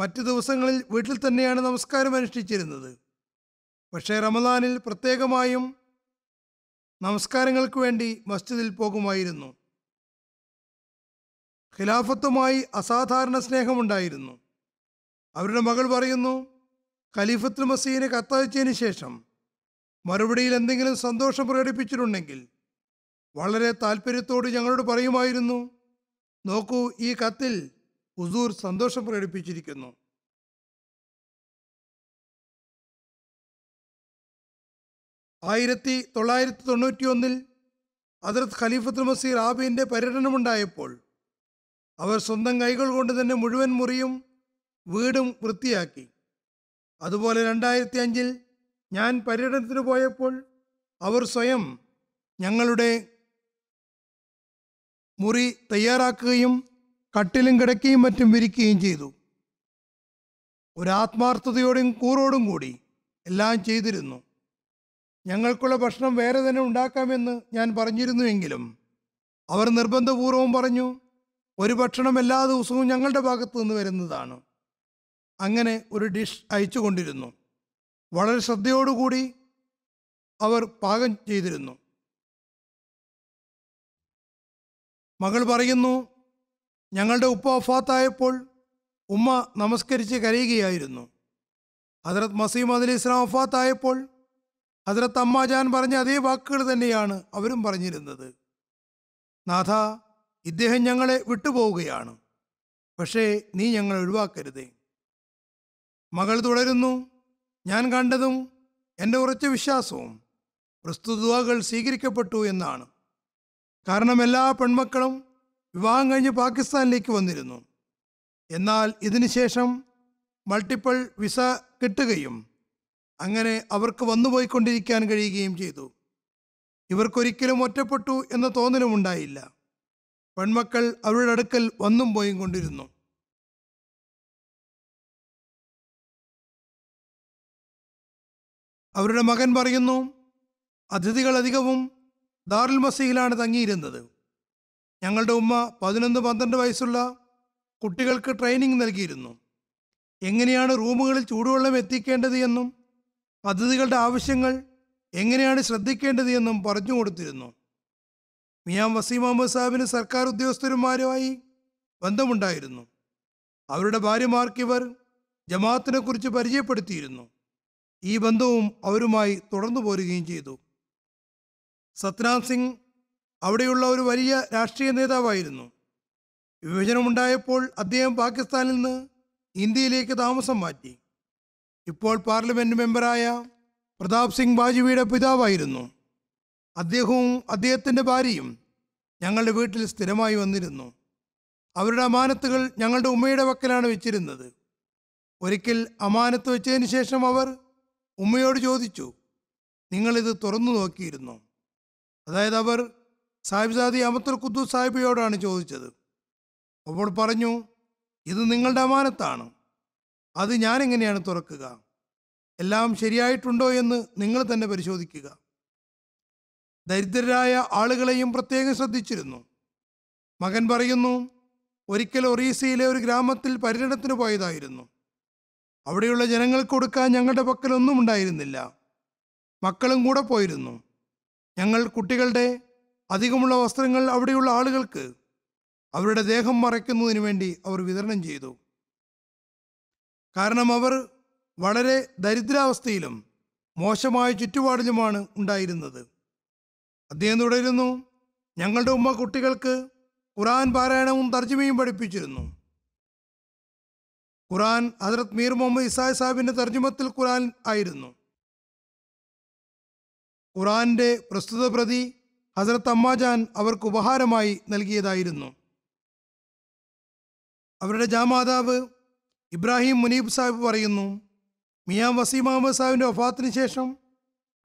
മറ്റു ദിവസങ്ങളിൽ വീട്ടിൽ തന്നെയാണ് നമസ്കാരം അനുഷ്ഠിച്ചിരുന്നത് പക്ഷേ റമദാനിൽ പ്രത്യേകമായും നമസ്കാരങ്ങൾക്ക് വേണ്ടി മസ്ജിദിൽ പോകുമായിരുന്നു ഖിലാഫത്തുമായി അസാധാരണ സ്നേഹമുണ്ടായിരുന്നു അവരുടെ മകൾ പറയുന്നു ഖലീഫത്തുൽ മസീനെ കത്തയച്ചതിന് ശേഷം മറുപടിയിൽ എന്തെങ്കിലും സന്തോഷം പ്രകടിപ്പിച്ചിട്ടുണ്ടെങ്കിൽ വളരെ താല്പര്യത്തോട് ഞങ്ങളോട് പറയുമായിരുന്നു നോക്കൂ ഈ കത്തിൽ ഉസൂർ സന്തോഷം പ്രകടിപ്പിച്ചിരിക്കുന്നു ആയിരത്തി തൊള്ളായിരത്തി തൊണ്ണൂറ്റി ഒന്നിൽ ഹജറത് ഖലീഫത്ത് മസീർ ആബിൻ്റെ പര്യടനമുണ്ടായപ്പോൾ അവർ സ്വന്തം കൈകൾ കൊണ്ട് തന്നെ മുഴുവൻ മുറിയും വീടും വൃത്തിയാക്കി അതുപോലെ രണ്ടായിരത്തി അഞ്ചിൽ ഞാൻ പര്യടനത്തിന് പോയപ്പോൾ അവർ സ്വയം ഞങ്ങളുടെ മുറി തയ്യാറാക്കുകയും കട്ടിലും കിടക്കുകയും മറ്റും വിരിക്കുകയും ചെയ്തു ഒരാത്മാർത്ഥതയോടും കൂറോടും കൂടി എല്ലാം ചെയ്തിരുന്നു ഞങ്ങൾക്കുള്ള ഭക്ഷണം വേറെ തന്നെ ഉണ്ടാക്കാമെന്ന് ഞാൻ പറഞ്ഞിരുന്നുവെങ്കിലും അവർ നിർബന്ധപൂർവം പറഞ്ഞു ഒരു ഭക്ഷണം എല്ലാ ദിവസവും ഞങ്ങളുടെ ഭാഗത്തു നിന്ന് വരുന്നതാണ് അങ്ങനെ ഒരു ഡിഷ് അയച്ചു കൊണ്ടിരുന്നു വളരെ ശ്രദ്ധയോടുകൂടി അവർ പാകം ചെയ്തിരുന്നു മകൾ പറയുന്നു ഞങ്ങളുടെ ഉപ്പ വഫാത്തായപ്പോൾ ഉമ്മ നമസ്കരിച്ച് കരയുകയായിരുന്നു ഹസരത് മസീം അദലി ഇസ്ലാം വഫാത്തായപ്പോൾ ഹസരത്ത് അമ്മാജാൻ പറഞ്ഞ അതേ വാക്കുകൾ തന്നെയാണ് അവരും പറഞ്ഞിരുന്നത് നാഥ ഇദ്ദേഹം ഞങ്ങളെ വിട്ടുപോവുകയാണ് പക്ഷേ നീ ഞങ്ങളെ ഒഴിവാക്കരുതേ മകൾ തുടരുന്നു ഞാൻ കണ്ടതും എൻ്റെ ഉറച്ച വിശ്വാസവും പ്രസ്തുതകൾ സ്വീകരിക്കപ്പെട്ടു എന്നാണ് കാരണം എല്ലാ പെൺമക്കളും വിവാഹം കഴിഞ്ഞ് പാകിസ്ഥാനിലേക്ക് വന്നിരുന്നു എന്നാൽ ഇതിനുശേഷം മൾട്ടിപ്പിൾ വിസ കിട്ടുകയും അങ്ങനെ അവർക്ക് വന്നുപോയിക്കൊണ്ടിരിക്കാൻ കഴിയുകയും ചെയ്തു ഇവർക്കൊരിക്കലും ഒറ്റപ്പെട്ടു എന്ന തോന്നലും ഉണ്ടായില്ല പെൺമക്കൾ അവരുടെ അടുക്കൽ വന്നും പോയും കൊണ്ടിരുന്നു അവരുടെ മകൻ പറയുന്നു അതിഥികൾ അധികവും ദാറുൽ മസീലാണ് തങ്ങിയിരുന്നത് ഞങ്ങളുടെ ഉമ്മ പതിനൊന്ന് പന്ത്രണ്ട് വയസ്സുള്ള കുട്ടികൾക്ക് ട്രെയിനിങ് നൽകിയിരുന്നു എങ്ങനെയാണ് റൂമുകളിൽ ചൂടുവെള്ളം എത്തിക്കേണ്ടത് എന്നും പദ്ധതികളുടെ ആവശ്യങ്ങൾ എങ്ങനെയാണ് ശ്രദ്ധിക്കേണ്ടത് എന്നും പറഞ്ഞു കൊടുത്തിരുന്നു മിയാം വസീം അഹമ്മദ് സാഹിബിന് സർക്കാർ ഉദ്യോഗസ്ഥരുമാരുമായി ബന്ധമുണ്ടായിരുന്നു അവരുടെ ഭാര്യമാർക്ക് ഇവർ ജമാഅത്തിനെക്കുറിച്ച് പരിചയപ്പെടുത്തിയിരുന്നു ഈ ബന്ധവും അവരുമായി തുടർന്നു പോരുകയും ചെയ്തു സത്നാം സിംഗ് അവിടെയുള്ള ഒരു വലിയ രാഷ്ട്രീയ നേതാവായിരുന്നു വിഭജനമുണ്ടായപ്പോൾ അദ്ദേഹം പാകിസ്ഥാനിൽ നിന്ന് ഇന്ത്യയിലേക്ക് താമസം മാറ്റി ഇപ്പോൾ പാർലമെൻറ് മെമ്പറായ പ്രതാപ് സിംഗ് ബാജ്പേയിയുടെ പിതാവായിരുന്നു അദ്ദേഹവും അദ്ദേഹത്തിൻ്റെ ഭാര്യയും ഞങ്ങളുടെ വീട്ടിൽ സ്ഥിരമായി വന്നിരുന്നു അവരുടെ അമാനത്തുകൾ ഞങ്ങളുടെ ഉമ്മയുടെ വക്കലാണ് വെച്ചിരുന്നത് ഒരിക്കൽ അമാനത്ത് വെച്ചതിന് ശേഷം അവർ ഉമ്മയോട് ചോദിച്ചു നിങ്ങളിത് തുറന്നു നോക്കിയിരുന്നോ അതായത് അവർ സാഹിബ്സാദി അമത്തുൽ ഖുദ്ദൂസ് സാഹിബിയോടാണ് ചോദിച്ചത് അപ്പോൾ പറഞ്ഞു ഇത് നിങ്ങളുടെ അമാനത്താണ് അത് ഞാൻ എങ്ങനെയാണ് തുറക്കുക എല്ലാം ശരിയായിട്ടുണ്ടോ എന്ന് നിങ്ങൾ തന്നെ പരിശോധിക്കുക ദരിദ്രരായ ആളുകളെയും പ്രത്യേകം ശ്രദ്ധിച്ചിരുന്നു മകൻ പറയുന്നു ഒരിക്കൽ ഒറീസയിലെ ഒരു ഗ്രാമത്തിൽ പര്യടനത്തിന് പോയതായിരുന്നു അവിടെയുള്ള ജനങ്ങൾക്ക് കൊടുക്കാൻ ഞങ്ങളുടെ പക്കലൊന്നും ഉണ്ടായിരുന്നില്ല മക്കളും കൂടെ പോയിരുന്നു ഞങ്ങൾ കുട്ടികളുടെ അധികമുള്ള വസ്ത്രങ്ങൾ അവിടെയുള്ള ആളുകൾക്ക് അവരുടെ ദേഹം മറയ്ക്കുന്നതിന് വേണ്ടി അവർ വിതരണം ചെയ്തു കാരണം അവർ വളരെ ദരിദ്രാവസ്ഥയിലും മോശമായ ചുറ്റുപാടിലുമാണ് ഉണ്ടായിരുന്നത് അദ്ദേഹം തുടരുന്നു ഞങ്ങളുടെ ഉമ്മ കുട്ടികൾക്ക് ഖുറാൻ പാരായണവും തർജ്ജമയും പഠിപ്പിച്ചിരുന്നു ഖുറാൻ ഹജറത് മീർ മുഹമ്മദ് ഇസായ് സാഹിബിൻ്റെ തർജ്ജമത്തിൽ ഖുറാൻ ആയിരുന്നു ഖുറാന്റെ പ്രസ്തുത പ്രതി ഹസരത്ത് അമ്മാജാൻ അവർക്ക് ഉപഹാരമായി നൽകിയതായിരുന്നു അവരുടെ ജാമാതാവ് ഇബ്രാഹിം മുനീബ് സാഹിബ് പറയുന്നു മിയാം വസീം അഹമ്മദ് സാഹിബിൻ്റെ ഒഫാത്തിന് ശേഷം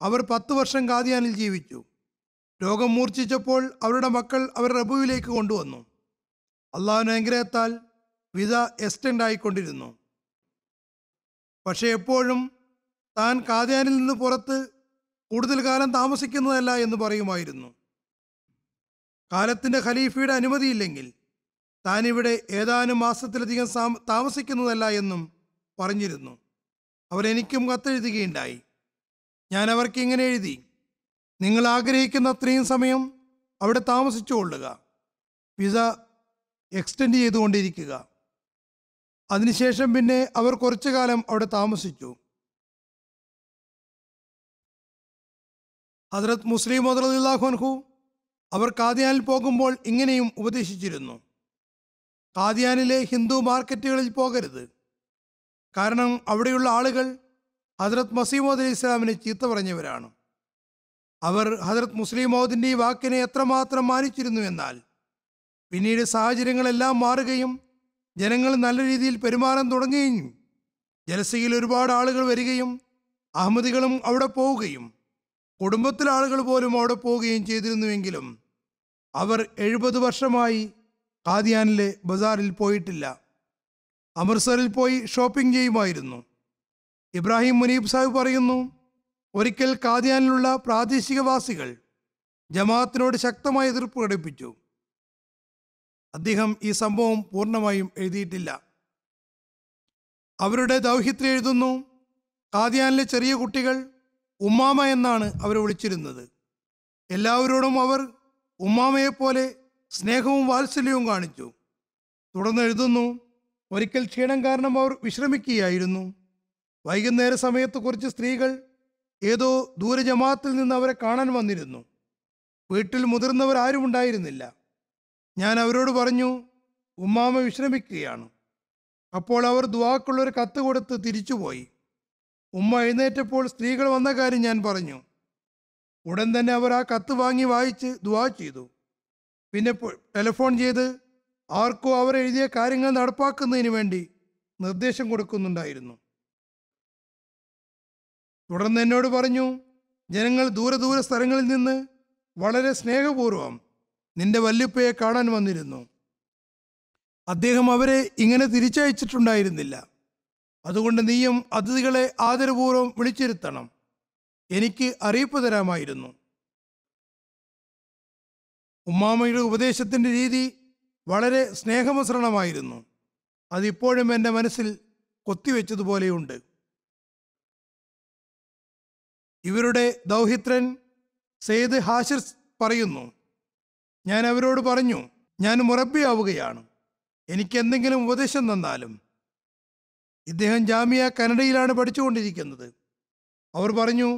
അവർ പത്ത് വർഷം കാദിയാനിൽ ജീവിച്ചു രോഗം മൂർച്ഛിച്ചപ്പോൾ അവരുടെ മക്കൾ അവർ റബുവിലേക്ക് കൊണ്ടുവന്നു അള്ളാഹുവിൻ്റെ അനുഗ്രഹത്താൽ വിത എക്സ്റ്റെൻഡ് ആയിക്കൊണ്ടിരുന്നു പക്ഷേ എപ്പോഴും താൻ കാദ്യാനിൽ നിന്ന് പുറത്ത് കൂടുതൽ കാലം താമസിക്കുന്നതല്ല എന്ന് പറയുമായിരുന്നു കാലത്തിൻ്റെ ഖലീഫയുടെ അനുമതിയില്ലെങ്കിൽ താനിവിടെ ഏതാനും മാസത്തിലധികം താമസിക്കുന്നതല്ല എന്നും പറഞ്ഞിരുന്നു അവരെനിക്കും കത്തെഴുതുകയുണ്ടായി ഞാൻ അവർക്ക് ഇങ്ങനെ എഴുതി നിങ്ങൾ ആഗ്രഹിക്കുന്ന അത്രയും സമയം അവിടെ താമസിച്ചുകൊള്ളുക വിസ എക്സ്റ്റെൻഡ് ചെയ്തുകൊണ്ടിരിക്കുക അതിനുശേഷം പിന്നെ അവർ കുറച്ചു കാലം അവിടെ താമസിച്ചു ഹസ്രത് മുസ്ലിം മദ്രദില്ലാഹുൻഹു അവർ കാദ്യാനിൽ പോകുമ്പോൾ ഇങ്ങനെയും ഉപദേശിച്ചിരുന്നു കാദ്യാനിലെ ഹിന്ദു മാർക്കറ്റുകളിൽ പോകരുത് കാരണം അവിടെയുള്ള ആളുകൾ ഹജ്രത് മസീമോദ് അലി ഇസ്ലാമിനെ ചീത്ത പറഞ്ഞവരാണ് അവർ ഹജ്രത് മോദിൻ്റെ ഈ വാക്കിനെ എത്രമാത്രം മാനിച്ചിരുന്നു എന്നാൽ പിന്നീട് സാഹചര്യങ്ങളെല്ലാം മാറുകയും ജനങ്ങൾ നല്ല രീതിയിൽ പെരുമാറാൻ തുടങ്ങുകയും ജലസയിൽ ഒരുപാട് ആളുകൾ വരികയും അഹമ്മദികളും അവിടെ പോവുകയും കുടുംബത്തിലെ ആളുകൾ പോലും അവിടെ പോവുകയും ചെയ്തിരുന്നുവെങ്കിലും അവർ എഴുപത് വർഷമായി കാദിയാനിലെ ബസാറിൽ പോയിട്ടില്ല അമൃത്സറിൽ പോയി ഷോപ്പിംഗ് ചെയ്യുമായിരുന്നു ഇബ്രാഹിം മുനീബ് സാഹിബ് പറയുന്നു ഒരിക്കൽ കാദിയാനിലുള്ള പ്രാദേശികവാസികൾ ജമാഅത്തിനോട് ശക്തമായ എതിർപ്പ് പ്രകടിപ്പിച്ചു അദ്ദേഹം ഈ സംഭവം പൂർണ്ണമായും എഴുതിയിട്ടില്ല അവരുടെ ദൗഹ്യത്തിൽ എഴുതുന്നു കാദിയാനിലെ ചെറിയ കുട്ടികൾ ഉമ്മാമ എന്നാണ് അവരെ വിളിച്ചിരുന്നത് എല്ലാവരോടും അവർ ഉമ്മാമയെപ്പോലെ സ്നേഹവും വാത്സല്യവും കാണിച്ചു തുടർന്ന് എഴുതുന്നു ഒരിക്കൽ ക്ഷീണം കാരണം അവർ വിശ്രമിക്കുകയായിരുന്നു വൈകുന്നേര സമയത്ത് കുറച്ച് സ്ത്രീകൾ ഏതോ ദൂര ജമാഅത്തിൽ നിന്ന് അവരെ കാണാൻ വന്നിരുന്നു വീട്ടിൽ മുതിർന്നവർ ആരും ഉണ്ടായിരുന്നില്ല ഞാൻ അവരോട് പറഞ്ഞു ഉമ്മാമ വിശ്രമിക്കുകയാണ് അപ്പോൾ അവർ ദുവാക്കുള്ളൊരു കത്ത് കൊടുത്ത് തിരിച്ചുപോയി ഉമ്മ എഴുന്നേറ്റപ്പോൾ സ്ത്രീകൾ വന്ന കാര്യം ഞാൻ പറഞ്ഞു ഉടൻ തന്നെ അവർ ആ കത്ത് വാങ്ങി വായിച്ച് ദുവാ ചെയ്തു പിന്നെ ടെലിഫോൺ ചെയ്ത് ആർക്കോ അവർ എഴുതിയ കാര്യങ്ങൾ നടപ്പാക്കുന്നതിന് വേണ്ടി നിർദ്ദേശം കൊടുക്കുന്നുണ്ടായിരുന്നു തുടർന്ന് എന്നോട് പറഞ്ഞു ജനങ്ങൾ ദൂരദൂര സ്ഥലങ്ങളിൽ നിന്ന് വളരെ സ്നേഹപൂർവം നിന്റെ വല്ലുപ്പയെ കാണാൻ വന്നിരുന്നു അദ്ദേഹം അവരെ ഇങ്ങനെ തിരിച്ചയച്ചിട്ടുണ്ടായിരുന്നില്ല അതുകൊണ്ട് നീയും അതിഥികളെ ആദരപൂർവ്വം വിളിച്ചിരുത്തണം എനിക്ക് അറിയിപ്പ് തരാമായിരുന്നു ഉമ്മാമയുടെ ഉപദേശത്തിൻ്റെ രീതി വളരെ സ്നേഹമിശ്രണമായിരുന്നു അതിപ്പോഴും എൻ്റെ മനസ്സിൽ കൊത്തിവെച്ചതുപോലെയുണ്ട് ഇവരുടെ ദൗഹിത്രൻ സെയ്ദ് ഹാഷിർ പറയുന്നു ഞാൻ അവരോട് പറഞ്ഞു ഞാൻ മുറബിയാവുകയാണ് എനിക്ക് എന്തെങ്കിലും ഉപദേശം തന്നാലും ഇദ്ദേഹം ജാമിയ കനഡയിലാണ് പഠിച്ചുകൊണ്ടിരിക്കുന്നത് അവർ പറഞ്ഞു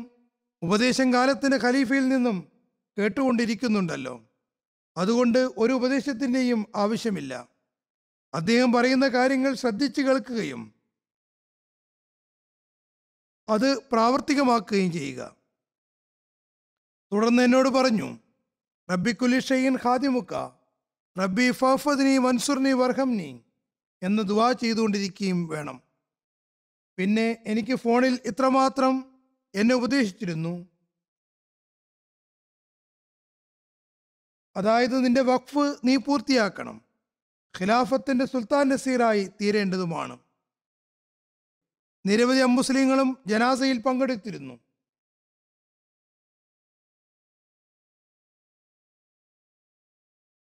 ഉപദേശം കാലത്തിൻ്റെ ഖലീഫയിൽ നിന്നും കേട്ടുകൊണ്ടിരിക്കുന്നുണ്ടല്ലോ അതുകൊണ്ട് ഒരു ഉപദേശത്തിൻ്റെയും ആവശ്യമില്ല അദ്ദേഹം പറയുന്ന കാര്യങ്ങൾ ശ്രദ്ധിച്ചു കേൾക്കുകയും അത് പ്രാവർത്തികമാക്കുകയും ചെയ്യുക തുടർന്ന് എന്നോട് പറഞ്ഞു റബ്ബി കുലിഷയിൻ ഖാദിമുക്ക റബ്ബി ഫഫദ്നി മൻസുർനി വർഹംനി എന്ന് ദുവാ ചെയ്തുകൊണ്ടിരിക്കുകയും വേണം പിന്നെ എനിക്ക് ഫോണിൽ ഇത്രമാത്രം എന്നെ ഉപദേശിച്ചിരുന്നു അതായത് നിന്റെ വഖഫ് നീ പൂർത്തിയാക്കണം ഖിലാഫത്തിൻ്റെ സുൽത്താൻ നസീറായി തീരേണ്ടതുമാണ് നിരവധി അമുസ്ലിങ്ങളും ജനാസയിൽ പങ്കെടുത്തിരുന്നു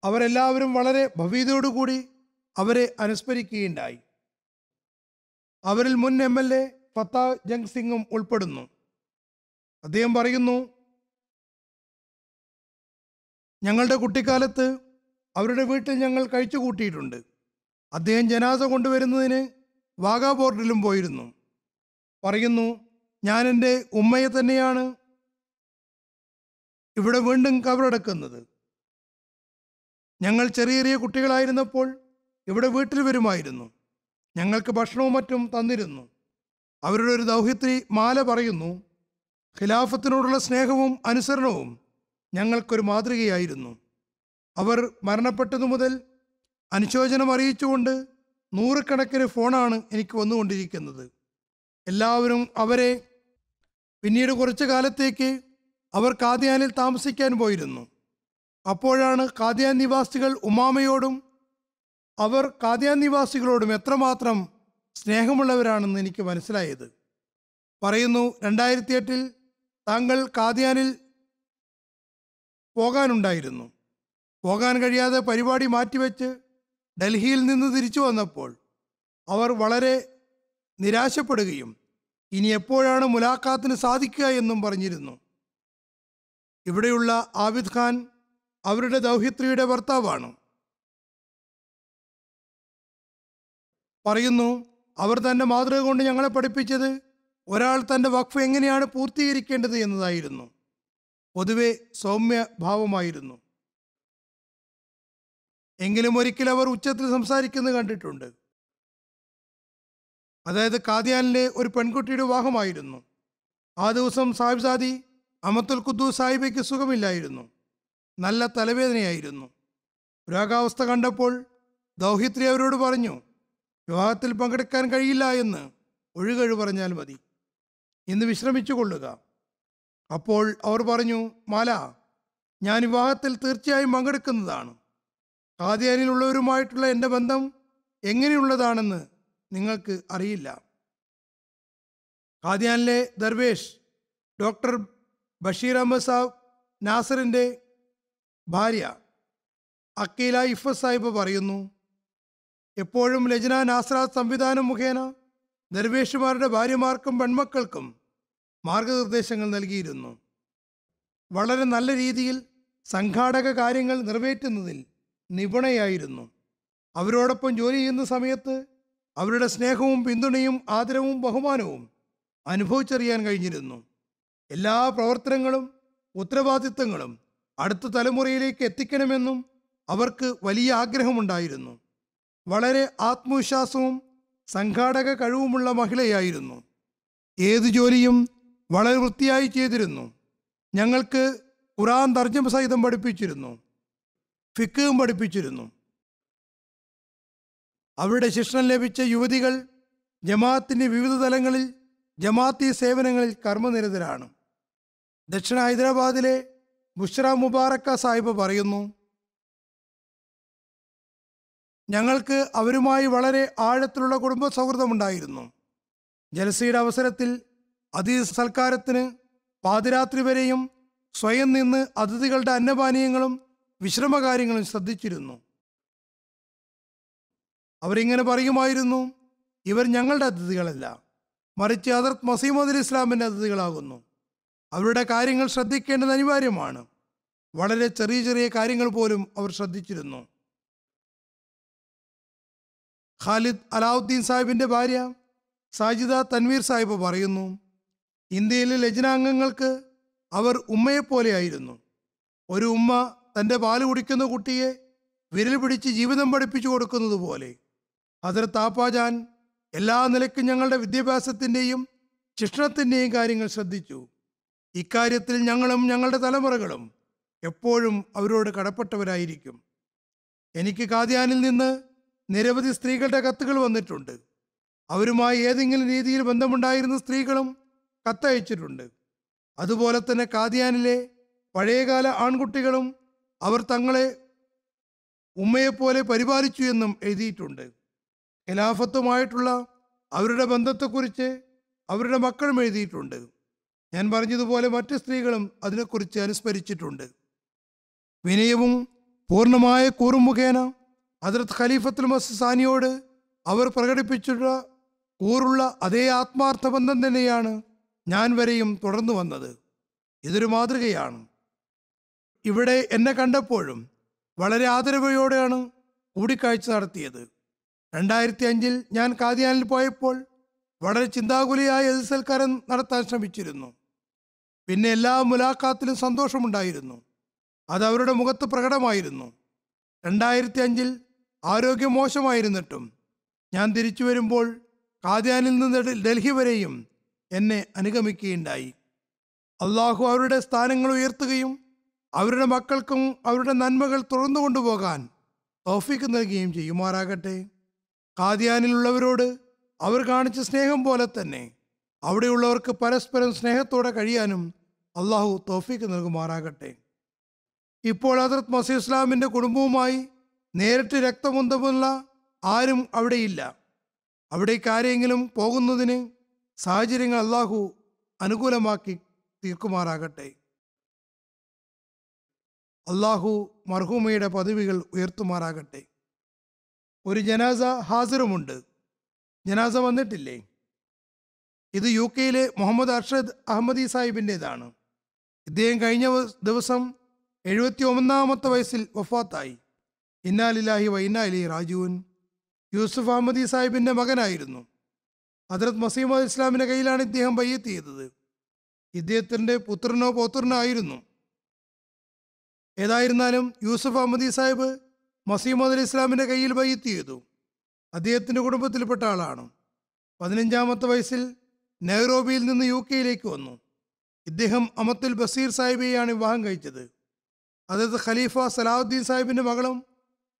അവരെല്ലാവരും വളരെ ഭവീതയോടുകൂടി അവരെ അനുസ്മരിക്കുകയുണ്ടായി അവരിൽ മുൻ M L A Fateh Jang സിംഗും ഉൾപ്പെടുന്നു അദ്ദേഹം പറയുന്നു ഞങ്ങളുടെ കുട്ടിക്കാലത്ത് അവരുടെ വീട്ടിൽ ഞങ്ങൾ കഴിച്ചു കൂട്ടിയിട്ടുണ്ട് അദ്ദേഹം ജനാസ കൊണ്ടുവരുന്നതിന് വാഗാ ബോർഡിലും പോയിരുന്നു പറയുന്നു ഞാൻ എൻ്റെ ഉമ്മയെ തന്നെയാണ് ഇവിടെ വീണ്ടും കവറടക്കുന്നത് ഞങ്ങൾ ചെറിയ ചെറിയ കുട്ടികളായിരുന്നപ്പോൾ ഇവിടെ വീട്ടിൽ വരുമായിരുന്നു ഞങ്ങൾക്ക് ഭക്ഷണവും മറ്റും തന്നിരുന്നു അവരുടെ ഒരു ദൗഹിത്രി മാല പറയുന്നു ഖിലാഫത്തിനോടുള്ള സ്നേഹവും അനുസരണവും ഞങ്ങൾക്കൊരു മാതൃകയായിരുന്നു അവർ മരണപ്പെട്ടതു മുതൽ അനുശോചനം അറിയിച്ചുകൊണ്ട് നൂറുകണക്കിന് ഫോണാണ് എനിക്ക് വന്നുകൊണ്ടിരിക്കുന്നത് എല്ലാവരും അവരെ പിന്നീട് കുറച്ചു കാലത്തേക്ക് അവർ കാദ്യാനിൽ താമസിക്കാൻ പോയിരുന്നു അപ്പോഴാണ് കാദ്യാൻ നിവാസികൾ ഉമാമയോടും അവർ കാദ്യാൻ നിവാസികളോടും എത്രമാത്രം സ്നേഹമുള്ളവരാണെന്ന് എനിക്ക് മനസ്സിലായത് പറയുന്നു രണ്ടായിരത്തി എട്ടിൽ താങ്കൾ കാദ്യാനിൽ പോകാനുണ്ടായിരുന്നു പോകാൻ കഴിയാതെ പരിപാടി മാറ്റിവെച്ച് ഡൽഹിയിൽ നിന്ന് തിരിച്ചു വന്നപ്പോൾ അവർ വളരെ നിരാശപ്പെടുകയും ഇനി എപ്പോഴാണ് മുലാഖാത്തിന് സാധിക്കുക എന്നും പറഞ്ഞിരുന്നു ഇവിടെയുള്ള ആബിദ് ഖാൻ അവരുടെ ദൗഹിത്രിയുടെ ഭർത്താവാണ് പറയുന്നു അവർ തൻ്റെ മാതൃക കൊണ്ട് ഞങ്ങളെ പഠിപ്പിച്ചത് ഒരാൾ തൻ്റെ വഖഫ് എങ്ങനെയാണ് പൂർത്തീകരിക്കേണ്ടത് എന്നതായിരുന്നു പൊതുവെ സൗമ്യ ഭാവമായിരുന്നു എങ്കിലും ഒരിക്കൽ അവർ ഉച്ചത്തിൽ സംസാരിക്കുന്നത് കണ്ടിട്ടുണ്ട് അതായത് കാദ്യാനിലെ ഒരു പെൺകുട്ടിയുടെ വിവാഹമായിരുന്നു ആ ദിവസം സാഹിബ്സാദി അമത്തുൽ ഖുദ്ദൂസ് സാഹിബയ്ക്ക് സുഖമില്ലായിരുന്നു നല്ല തലവേദനയായിരുന്നു രോഗാവസ്ഥ കണ്ടപ്പോൾ ദൗഹിത്രി അവരോട് പറഞ്ഞു വിവാഹത്തിൽ പങ്കെടുക്കാൻ കഴിയില്ല എന്ന് ഒഴുകഴു പറഞ്ഞാൽ മതി ഇന്ന് വിശ്രമിച്ചു കൊള്ളുക അപ്പോൾ അവർ പറഞ്ഞു മാല ഞാൻ വിവാഹത്തിൽ തീർച്ചയായും പങ്കെടുക്കുന്നതാണ് കാതിയാനിലുള്ളവരുമായിട്ടുള്ള എൻ്റെ ബന്ധം എങ്ങനെയുള്ളതാണെന്ന് നിങ്ങൾക്ക് അറിയില്ല കാതിയാനിലെ ദർവേഷ് ഡോക്ടർ ബഷീർ അഹമ്മദ് സാബ് നാസറിൻ്റെ ഭാര്യ അക്കീല ഇഫ സാഹിബ് പറയുന്നു എപ്പോഴും ലജ്ന നാസ്ര സംവിധാനം മുഖേന ദർവേഷുമാരുടെ ഭാര്യമാർക്കും പെൺമക്കൾക്കും മാർഗനിർദ്ദേശങ്ങൾ നൽകിയിരുന്നു വളരെ നല്ല രീതിയിൽ സംഘാടക കാര്യങ്ങൾ നിറവേറ്റുന്നതിൽ നിപുണയായിരുന്നു അവരോടൊപ്പം ജോലി ചെയ്യുന്ന സമയത്ത് അവരുടെ സ്നേഹവും പിന്തുണയും ആദരവും ബഹുമാനവും അനുഭവിച്ചറിയാൻ കഴിഞ്ഞിരുന്നു എല്ലാ പ്രവർത്തനങ്ങളും ഉത്തരവാദിത്തങ്ങളും അടുത്ത തലമുറയിലേക്ക് എത്തിക്കണമെന്നും അവർക്ക് വലിയ ആഗ്രഹമുണ്ടായിരുന്നു വളരെ ആത്മവിശ്വാസവും സംഘാടക കഴിവുമുള്ള മഹിളയായിരുന്നു ഏതു ജോലിയും വളരെ വൃത്തിയായി ചെയ്തിരുന്നു ഞങ്ങൾക്ക് ഖുറാൻ തർജ്ജമ സഹിതം പഠിപ്പിച്ചിരുന്നു ഫിക്കും പഠിപ്പിച്ചിരുന്നു അവരുടെ ശിക്ഷണം ലഭിച്ച യുവതികൾ ജമാഅത്തിൻ്റെ വിവിധ തലങ്ങളിൽ ജമാഅത്തി സേവനങ്ങളിൽ കർമ്മനിരതരാണ് ദക്ഷിണ ഹൈദരാബാദിലെ ബുഷ്ര മുബാറക്ക സാഹിബ് പറയുന്നു ഞങ്ങൾക്ക് അവരുമായി വളരെ ആഴത്തിലുള്ള കുടുംബ സൗഹൃദമുണ്ടായിരുന്നു ജലസയുടെ അവസരത്തിൽ അതിഥി സൽക്കാരത്തിന് പാതിരാത്രി വരെയും സ്വയം നിന്ന് അതിഥികളുടെ അന്നപാനീയങ്ങളും വിശ്രമകാര്യങ്ങളും ശ്രദ്ധിച്ചിരുന്നു അവരിങ്ങനെ പറയുമായിരുന്നു ഇവർ ഞങ്ങളുടെ അതിഥികളല്ല മറിച്ച് അതർത് മസീമദ് ഇസ്ലാമിൻ്റെ അതിഥികളാകുന്നു അവരുടെ കാര്യങ്ങൾ ശ്രദ്ധിക്കേണ്ടത് അനിവാര്യമാണ് വളരെ ചെറിയ ചെറിയ കാര്യങ്ങൾ പോലും അവർ ശ്രദ്ധിച്ചിരുന്നു ഖാലിദ് അലാവുദ്ദീൻ സാഹിബിൻ്റെ ഭാര്യ സാജിദ തൻവീർ സാഹിബ് പറയുന്നു ഇന്ത്യയിലെ ലജനാംഗങ്ങൾക്ക് അവർ ഉമ്മയെപ്പോലെയായിരുന്നു ഒരു ഉമ്മ തൻ്റെ പാല് കുടിക്കുന്ന കുട്ടിയെ വിരൽ പിടിച്ച് ജീവിതം പഠിപ്പിച്ചു കൊടുക്കുന്നത് പോലെ അതിർ താപ്പാജാൻ എല്ലാ നിലയ്ക്കും ഞങ്ങളുടെ വിദ്യാഭ്യാസത്തിൻ്റെയും ശിക്ഷണത്തിൻ്റെയും കാര്യങ്ങൾ ശ്രദ്ധിച്ചു ഇക്കാര്യത്തിൽ ഞങ്ങളും ഞങ്ങളുടെ തലമുറകളും എപ്പോഴും അവരോട് കടപ്പെട്ടവരായിരിക്കും എനിക്ക് കാദ്യാനിൽ നിന്ന് നിരവധി സ്ത്രീകളുടെ കത്തുകൾ വന്നിട്ടുണ്ട് അവരുമായി ഏതെങ്കിലും രീതിയിൽ ബന്ധമുണ്ടായിരുന്ന സ്ത്രീകളും കത്തയച്ചിട്ടുണ്ട് അതുപോലെ തന്നെ കാദിയാനിലെ പഴയകാല ആൺകുട്ടികളും അവർ തങ്ങളെ ഉമ്മയെപ്പോലെ പരിപാലിച്ചു എന്നും എഴുതിയിട്ടുണ്ട് ഖിലാഫത്തുമായിട്ടുള്ള അവരുടെ ബന്ധത്തെക്കുറിച്ച് അവരുടെ മക്കളും എഴുതിയിട്ടുണ്ട് ഞാൻ പറഞ്ഞതുപോലെ മറ്റ് സ്ത്രീകളും അതിനെക്കുറിച്ച് അനുസ്മരിച്ചിട്ടുണ്ട് വിനയവും പൂർണ്ണമായ കൂറും മുഖേന അതിർത്ത് ഖലീഫത്തുൽ മസ്സാനിയോട് അവർ പ്രകടിപ്പിച്ചിട്ട കൂറുള്ള അതേ ആത്മാർത്ഥ തന്നെയാണ് ഞാൻ വരെയും തുടർന്നു വന്നത് ഇതൊരു മാതൃകയാണ് ഇവിടെ എന്നെ കണ്ടപ്പോഴും വളരെ ആദരവോടെയാണ് കൂടിക്കാഴ്ച നടത്തിയത് രണ്ടായിരത്തി അഞ്ചിൽ ഞാൻ കാതിയാനിൽ പോയപ്പോൾ വളരെ ചിന്താകുലിയായ എതിർ സൽക്കാരം നടത്താൻ ശ്രമിച്ചിരുന്നു പിന്നെ എല്ലാ മുലാഖാത്തിലും സന്തോഷമുണ്ടായിരുന്നു അത് അവരുടെ മുഖത്ത് പ്രകടമായിരുന്നു രണ്ടായിരത്തി അഞ്ചിൽ ആരോഗ്യം മോശമായിരുന്നിട്ടും ഞാൻ തിരിച്ചു വരുമ്പോൾ കാദ്യാനിൽ നിന്ന് ഡൽഹി വരെയും എന്നെ അനുഗമിക്കുകയുണ്ടായി അള്ളാഹു അവരുടെ സ്ഥാനങ്ങൾ ഉയർത്തുകയും അവരുടെ മക്കൾക്കും അവരുടെ നന്മകൾ തുറന്നു കൊണ്ടുപോകാൻ തോഫിക്ക് നൽകുകയും ചെയ്യുമാറാകട്ടെ കാദ്യാനിലുള്ളവരോട് അവർ കാണിച്ച സ്നേഹം പോലെ തന്നെ അവിടെയുള്ളവർക്ക് പരസ്പരം സ്നേഹത്തോടെ കഴിയാനും അള്ളാഹു തോഫിക്ക് നൽകുമാറാകട്ടെ ഇപ്പോൾ ഹസരത് മസീസ്ലാമിൻ്റെ കുടുംബവുമായി നേരിട്ട് രക്തബന്ധമുള്ള ആരും അവിടെയില്ല അവിടേക്ക് ആരെങ്കിലും പോകുന്നതിന് സാഹചര്യങ്ങൾ അള്ളാഹു അനുകൂലമാക്കി തീർക്കുമാറാകട്ടെ അള്ളാഹു മർഹൂമയുടെ പദവികൾ ഉയർത്തുമാറാകട്ടെ ഒരു ജനാസ ഹാസിറുമുണ്ട് ജനാസ വന്നിട്ടില്ലേ ഇത് യു കെയിലെ മുഹമ്മദ് അർഷദ് അഹമ്മദി സാഹിബിൻ്റെതാണ് ഇദ്ദേഹം കഴിഞ്ഞ ദിവസം എഴുപത്തി ഒന്നാമത്തെ വയസ്സിൽ വഫാത്തായി ഇന്നാലില്ലാഹി വൈനാലി അലി റാജുവിൻ യൂസുഫ് അഹമ്മദി സാഹിബിൻ്റെ മകനായിരുന്നു ഹജ്രത് മസീമദ് ഇസ്ലാമിൻ്റെ കയ്യിലാണ് ഇദ്ദേഹം ബയ്യത്ത് ചെയ്തത് ഇദ്ദേഹത്തിൻ്റെ പുത്രനോ പോത്രനോ ആയിരുന്നു ഏതായിരുന്നാലും യൂസുഫ് അഹമ്മദി സാഹിബ് മസീമദ് അലി ഇസ്ലാമിൻ്റെ കയ്യിൽ ബയ്യത്ത് ചെയ്തു അദ്ദേഹത്തിൻ്റെ കുടുംബത്തിൽപ്പെട്ട ആളാണ് പതിനഞ്ചാമത്തെ വയസ്സിൽ നെഹ്റോബിയിൽ നിന്ന് യു കെയിലേക്ക് വന്നു ഇദ്ദേഹം അമത്തുൽ ബസീർ സാഹിബിയെയാണ് വിവാഹം കഴിച്ചത് അതായത് ഖലീഫ സലാഹുദ്ദീൻ സാഹിബിൻ്റെ മകളും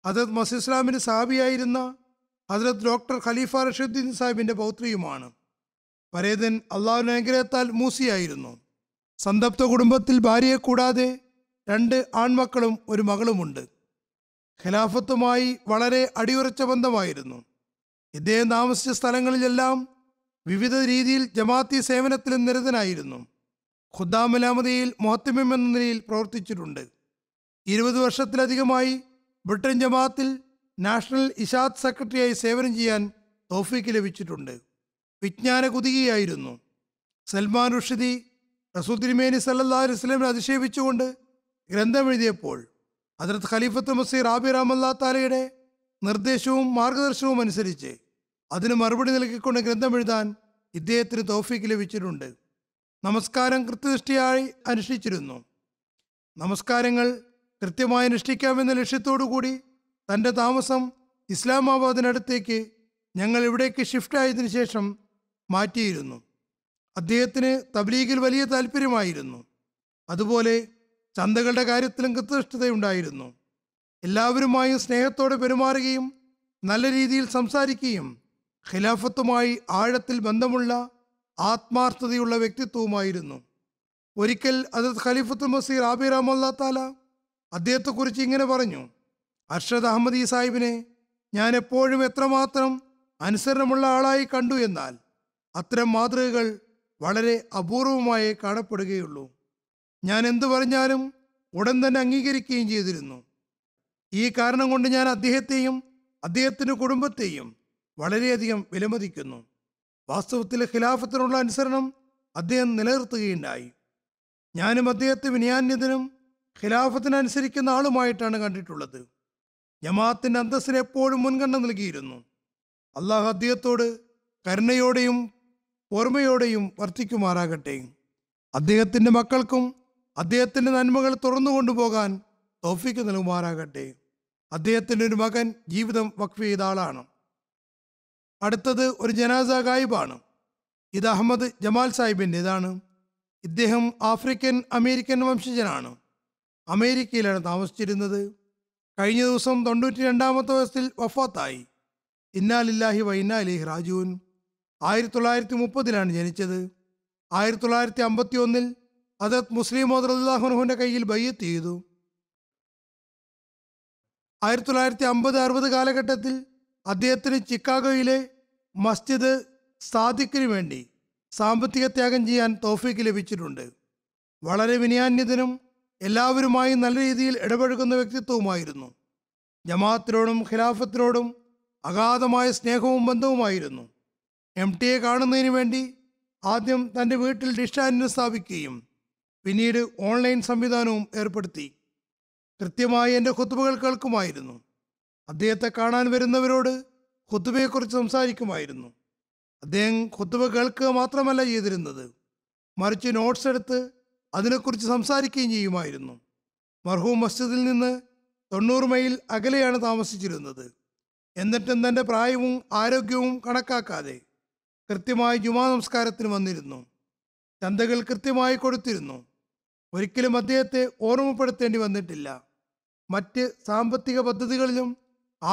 ഹജരത് ഇസ്ലാമിൻ്റെ സാബിയായിരുന്ന ഹജരത് ഡോക്ടർ ഖലീഫ റഷീദ്ദീൻ സാഹിബിൻ്റെ പൗത്രിയുമാണ് പരേതൻ അള്ളാഹുവിൻ്റെ അനുഗ്രഹത്താൽ മൂസിയായിരുന്നു സന്തപ്ത കുടുംബത്തിൽ ഭാര്യയെ കൂടാതെ രണ്ട് ആൺമക്കളും ഒരു മകളുമുണ്ട് ഖിലാഫത്തുമായി വളരെ അടിയുറച്ച ബന്ധമായിരുന്നു ഇദ്ദേഹം താമസിച്ച സ്ഥലങ്ങളിലെല്ലാം വിവിധ രീതിയിൽ ജമാഅത്തി സേവനത്തിലും നിരതനായിരുന്നു ഖുദ്ദാമലാമതിയിൽ മൊഹത്തിമ്യം എന്ന നിലയിൽ പ്രവർത്തിച്ചിട്ടുണ്ട് ഇരുപത് വർഷത്തിലധികമായി ബ്രിട്ടൻ ജമാഅത്തിൽ നാഷണൽ ഇഷാദ് സെക്രട്ടറിയായി സേവനം ചെയ്യാൻ തോഫിക്ക് ലഭിച്ചിട്ടുണ്ട് വിജ്ഞാന കുതികയായിരുന്നു സൽമാൻ റുഷിദി റസൂൽ തിരുമേനി സല്ലാ അലുസ്ലമിനെ അധിക്ഷേപിച്ചുകൊണ്ട് ഗ്രന്ഥമെഴുതിയപ്പോൾ അതിർത്ത് ഖലീഫത്ത് മസീർ ആബി റാമല്ലാ താലയുടെ നിർദ്ദേശവും മാർഗദർശനവും അനുസരിച്ച് അതിന് മറുപടി നൽകിക്കൊണ്ട് ഗ്രന്ഥമെഴുതാൻ ഇദ്ദേഹത്തിന് തോഫിക്ക് ലഭിച്ചിട്ടുണ്ട് നമസ്കാരം കൃത്യദൃഷ്ടിയായി അനുഷ്ഠിച്ചിരുന്നു നമസ്കാരങ്ങൾ കൃത്യമായി അനുഷ്ഠിക്കാമെന്ന ലക്ഷ്യത്തോടുകൂടി തൻ്റെ താമസം ഇസ്ലാമാബാദിനടുത്തേക്ക് ഞങ്ങൾ ഇവിടേക്ക് ഷിഫ്റ്റ് ആയതിനു ശേഷം മാറ്റിയിരുന്നു അദ്ദേഹത്തിന് തബ്ലീഗിൽ വലിയ താല്പര്യമായിരുന്നു അതുപോലെ ചന്തകളുടെ കാര്യത്തിലും കൃത്യനിഷ്ഠതയുണ്ടായിരുന്നു എല്ലാവരുമായും സ്നേഹത്തോടെ പെരുമാറുകയും നല്ല രീതിയിൽ സംസാരിക്കുകയും ഖിലാഫത്തുമായി ആഴത്തിൽ ബന്ധമുള്ള ആത്മാർത്ഥതയുള്ള വ്യക്തിത്വവുമായിരുന്നു ഒരിക്കൽ അത് ഖലീഫത്തുൽ മസീർ ആബിറാമല്ലാത്താല അദ്ദേഹത്തെക്കുറിച്ച് ഇങ്ങനെ പറഞ്ഞു അർഷദ് അഹമ്മദി സാഹിബിനെ ഞാൻ എപ്പോഴും എത്രമാത്രം അനുസരണമുള്ള ആളായി കണ്ടു എന്നാൽ അത്തരം മാതൃകകൾ വളരെ അപൂർവമായി കാണപ്പെടുകയുള്ളൂ ഞാൻ എന്തു പറഞ്ഞാലും ഉടൻ തന്നെ അംഗീകരിക്കുകയും ചെയ്തിരുന്നു ഈ കാരണം കൊണ്ട് ഞാൻ അദ്ദേഹത്തെയും അദ്ദേഹത്തിൻ്റെ കുടുംബത്തെയും വളരെയധികം വിലമതിക്കുന്നു വാസ്തവത്തിൽ ഖിലാഫത്തിനുള്ള അനുസരണം അദ്ദേഹം നിലനിർത്തുകയുണ്ടായി ഞാനും അദ്ദേഹത്തെ വിനയാന്യതനും ഖിലാഫത്തിനനുസരിക്കുന്ന ആളുമായിട്ടാണ് കണ്ടിട്ടുള്ളത് ജമാഅത്തിൻ്റെ അന്തസ്സിന് എപ്പോഴും മുൻഗണന നൽകിയിരുന്നു അള്ളാഹു അദ്ദേഹത്തോട് കരുണയോടെയും ഓർമ്മയോടെയും വർത്തിക്കുമാറാകട്ടെ അദ്ദേഹത്തിൻ്റെ മക്കൾക്കും അദ്ദേഹത്തിൻ്റെ നന്മകൾ തുറന്നു കൊണ്ടുപോകാൻ തോഫിക്ക് നൽകുമാറാകട്ടെ അദ്ദേഹത്തിൻ്റെ ഒരു മകൻ ജീവിതം വഖഫ് ചെയ്ത ആളാണ് അടുത്തത് ഒരു ജനാസ ഗായിബാണ് ഇത് അഹമ്മദ് ജമാൽ സാഹിബിൻ്റെതാണ് ഇദ്ദേഹം ആഫ്രിക്കൻ അമേരിക്കൻ വംശജനാണ് അമേരിക്കയിലാണ് താമസിച്ചിരുന്നത് കഴിഞ്ഞ ദിവസം തൊണ്ണൂറ്റി രണ്ടാമത്തെ വയസ്സിൽ വഫാത്തായി ഇന്നാലില്ലാഹി വൈനാലി അലിഹ് റാജുവിൻ ആയിരത്തി തൊള്ളായിരത്തി മുപ്പതിലാണ് ജനിച്ചത് ആയിരത്തി തൊള്ളായിരത്തി അമ്പത്തി ഒന്നിൽ അദത് മുസ്ലിം മോദർഹുനുഹുവിൻ്റെ കയ്യിൽ ബയ്യത്ത് ചെയ്തു ആയിരത്തി തൊള്ളായിരത്തി അമ്പത് അറുപത് കാലഘട്ടത്തിൽ അദ്ദേഹത്തിന് ചിക്കാഗോയിലെ മസ്ജിദ് സാദിഖിന് വേണ്ടി സാമ്പത്തിക ത്യാഗം ചെയ്യാൻ തോഫീക്ക് ലഭിച്ചിട്ടുണ്ട് വളരെ വിനയാന്യതനും എല്ലാവരുമായും നല്ല രീതിയിൽ ഇടപഴകുന്ന വ്യക്തിത്വവുമായിരുന്നു ജമാഅത്തിനോടും ഖിലാഫത്തിനോടും അഗാധമായ സ്നേഹവും ബന്ധവുമായിരുന്നു എം എ കാണുന്നതിന് വേണ്ടി ആദ്യം തൻ്റെ വീട്ടിൽ ഡിഷ് ആൻറ്റിന് സ്ഥാപിക്കുകയും പിന്നീട് ഓൺലൈൻ സംവിധാനവും ഏർപ്പെടുത്തി കൃത്യമായി എൻ്റെ കുത്തുബകൾ കേൾക്കുമായിരുന്നു അദ്ദേഹത്തെ കാണാൻ വരുന്നവരോട് കുത്തുബയെക്കുറിച്ച് സംസാരിക്കുമായിരുന്നു അദ്ദേഹം കുത്തുബ കേൾക്കുക മാത്രമല്ല ചെയ്തിരുന്നത് മറിച്ച് നോട്ട്സ് എടുത്ത് അതിനെക്കുറിച്ച് സംസാരിക്കുകയും ചെയ്യുമായിരുന്നു മർഹൂം മസ്ജിദിൽ നിന്ന് തൊണ്ണൂറ് മൈൽ അകലെയാണ് താമസിച്ചിരുന്നത് എന്നിട്ടും തൻ്റെ പ്രായവും ആരോഗ്യവും കണക്കാക്കാതെ കൃത്യമായി ജുമാ നമസ്കാരത്തിന് വന്നിരുന്നു ചന്തകൾ കൃത്യമായി കൊടുത്തിരുന്നു ഒരിക്കലും അദ്ദേഹത്തെ ഓർമ്മപ്പെടുത്തേണ്ടി വന്നിട്ടില്ല മറ്റ് സാമ്പത്തിക പദ്ധതികളിലും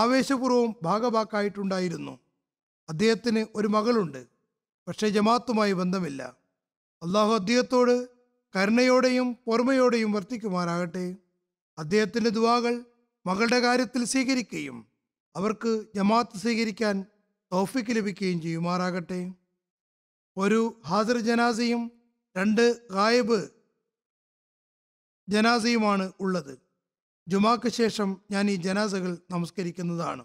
ആവേശപൂർവ്വം ഭാഗഭാക്കായിട്ടുണ്ടായിരുന്നു അദ്ദേഹത്തിന് ഒരു മകളുണ്ട് പക്ഷേ ജമാത്തുമായി ബന്ധമില്ല അള്ളാഹു അദ്ദേഹത്തോട് കരുണയോടെയും പൊറുമയോടെയും വർത്തിക്കുമാറാകട്ടെ അദ്ദേഹത്തിൻ്റെ ദുവാകൾ മകളുടെ കാര്യത്തിൽ സ്വീകരിക്കുകയും അവർക്ക് ജമാഅത്ത് സ്വീകരിക്കാൻ തോഫിക്ക് ലഭിക്കുകയും ചെയ്യുമാറാകട്ടെ ഒരു ഹാജർ ജനാസയും രണ്ട് ഗായബ് ജനാസയുമാണ് ഉള്ളത് ജുമാക്ക് ശേഷം ഞാൻ ഈ ജനാസകൾ നമസ്കരിക്കുന്നതാണ്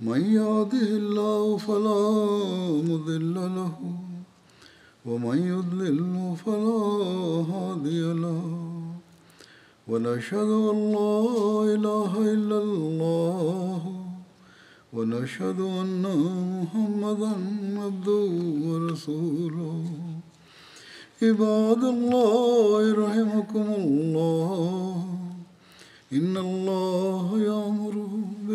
من يهده الله فلا مضل له ومن يضلل فلا هادي له ونشهد ان لا اله الا الله ونشهد ان محمدا عبده ورسوله عباد الله رحمكم الله ان الله يامر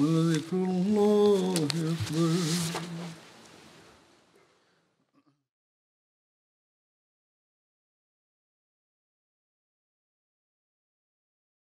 ولذكر الله أكبر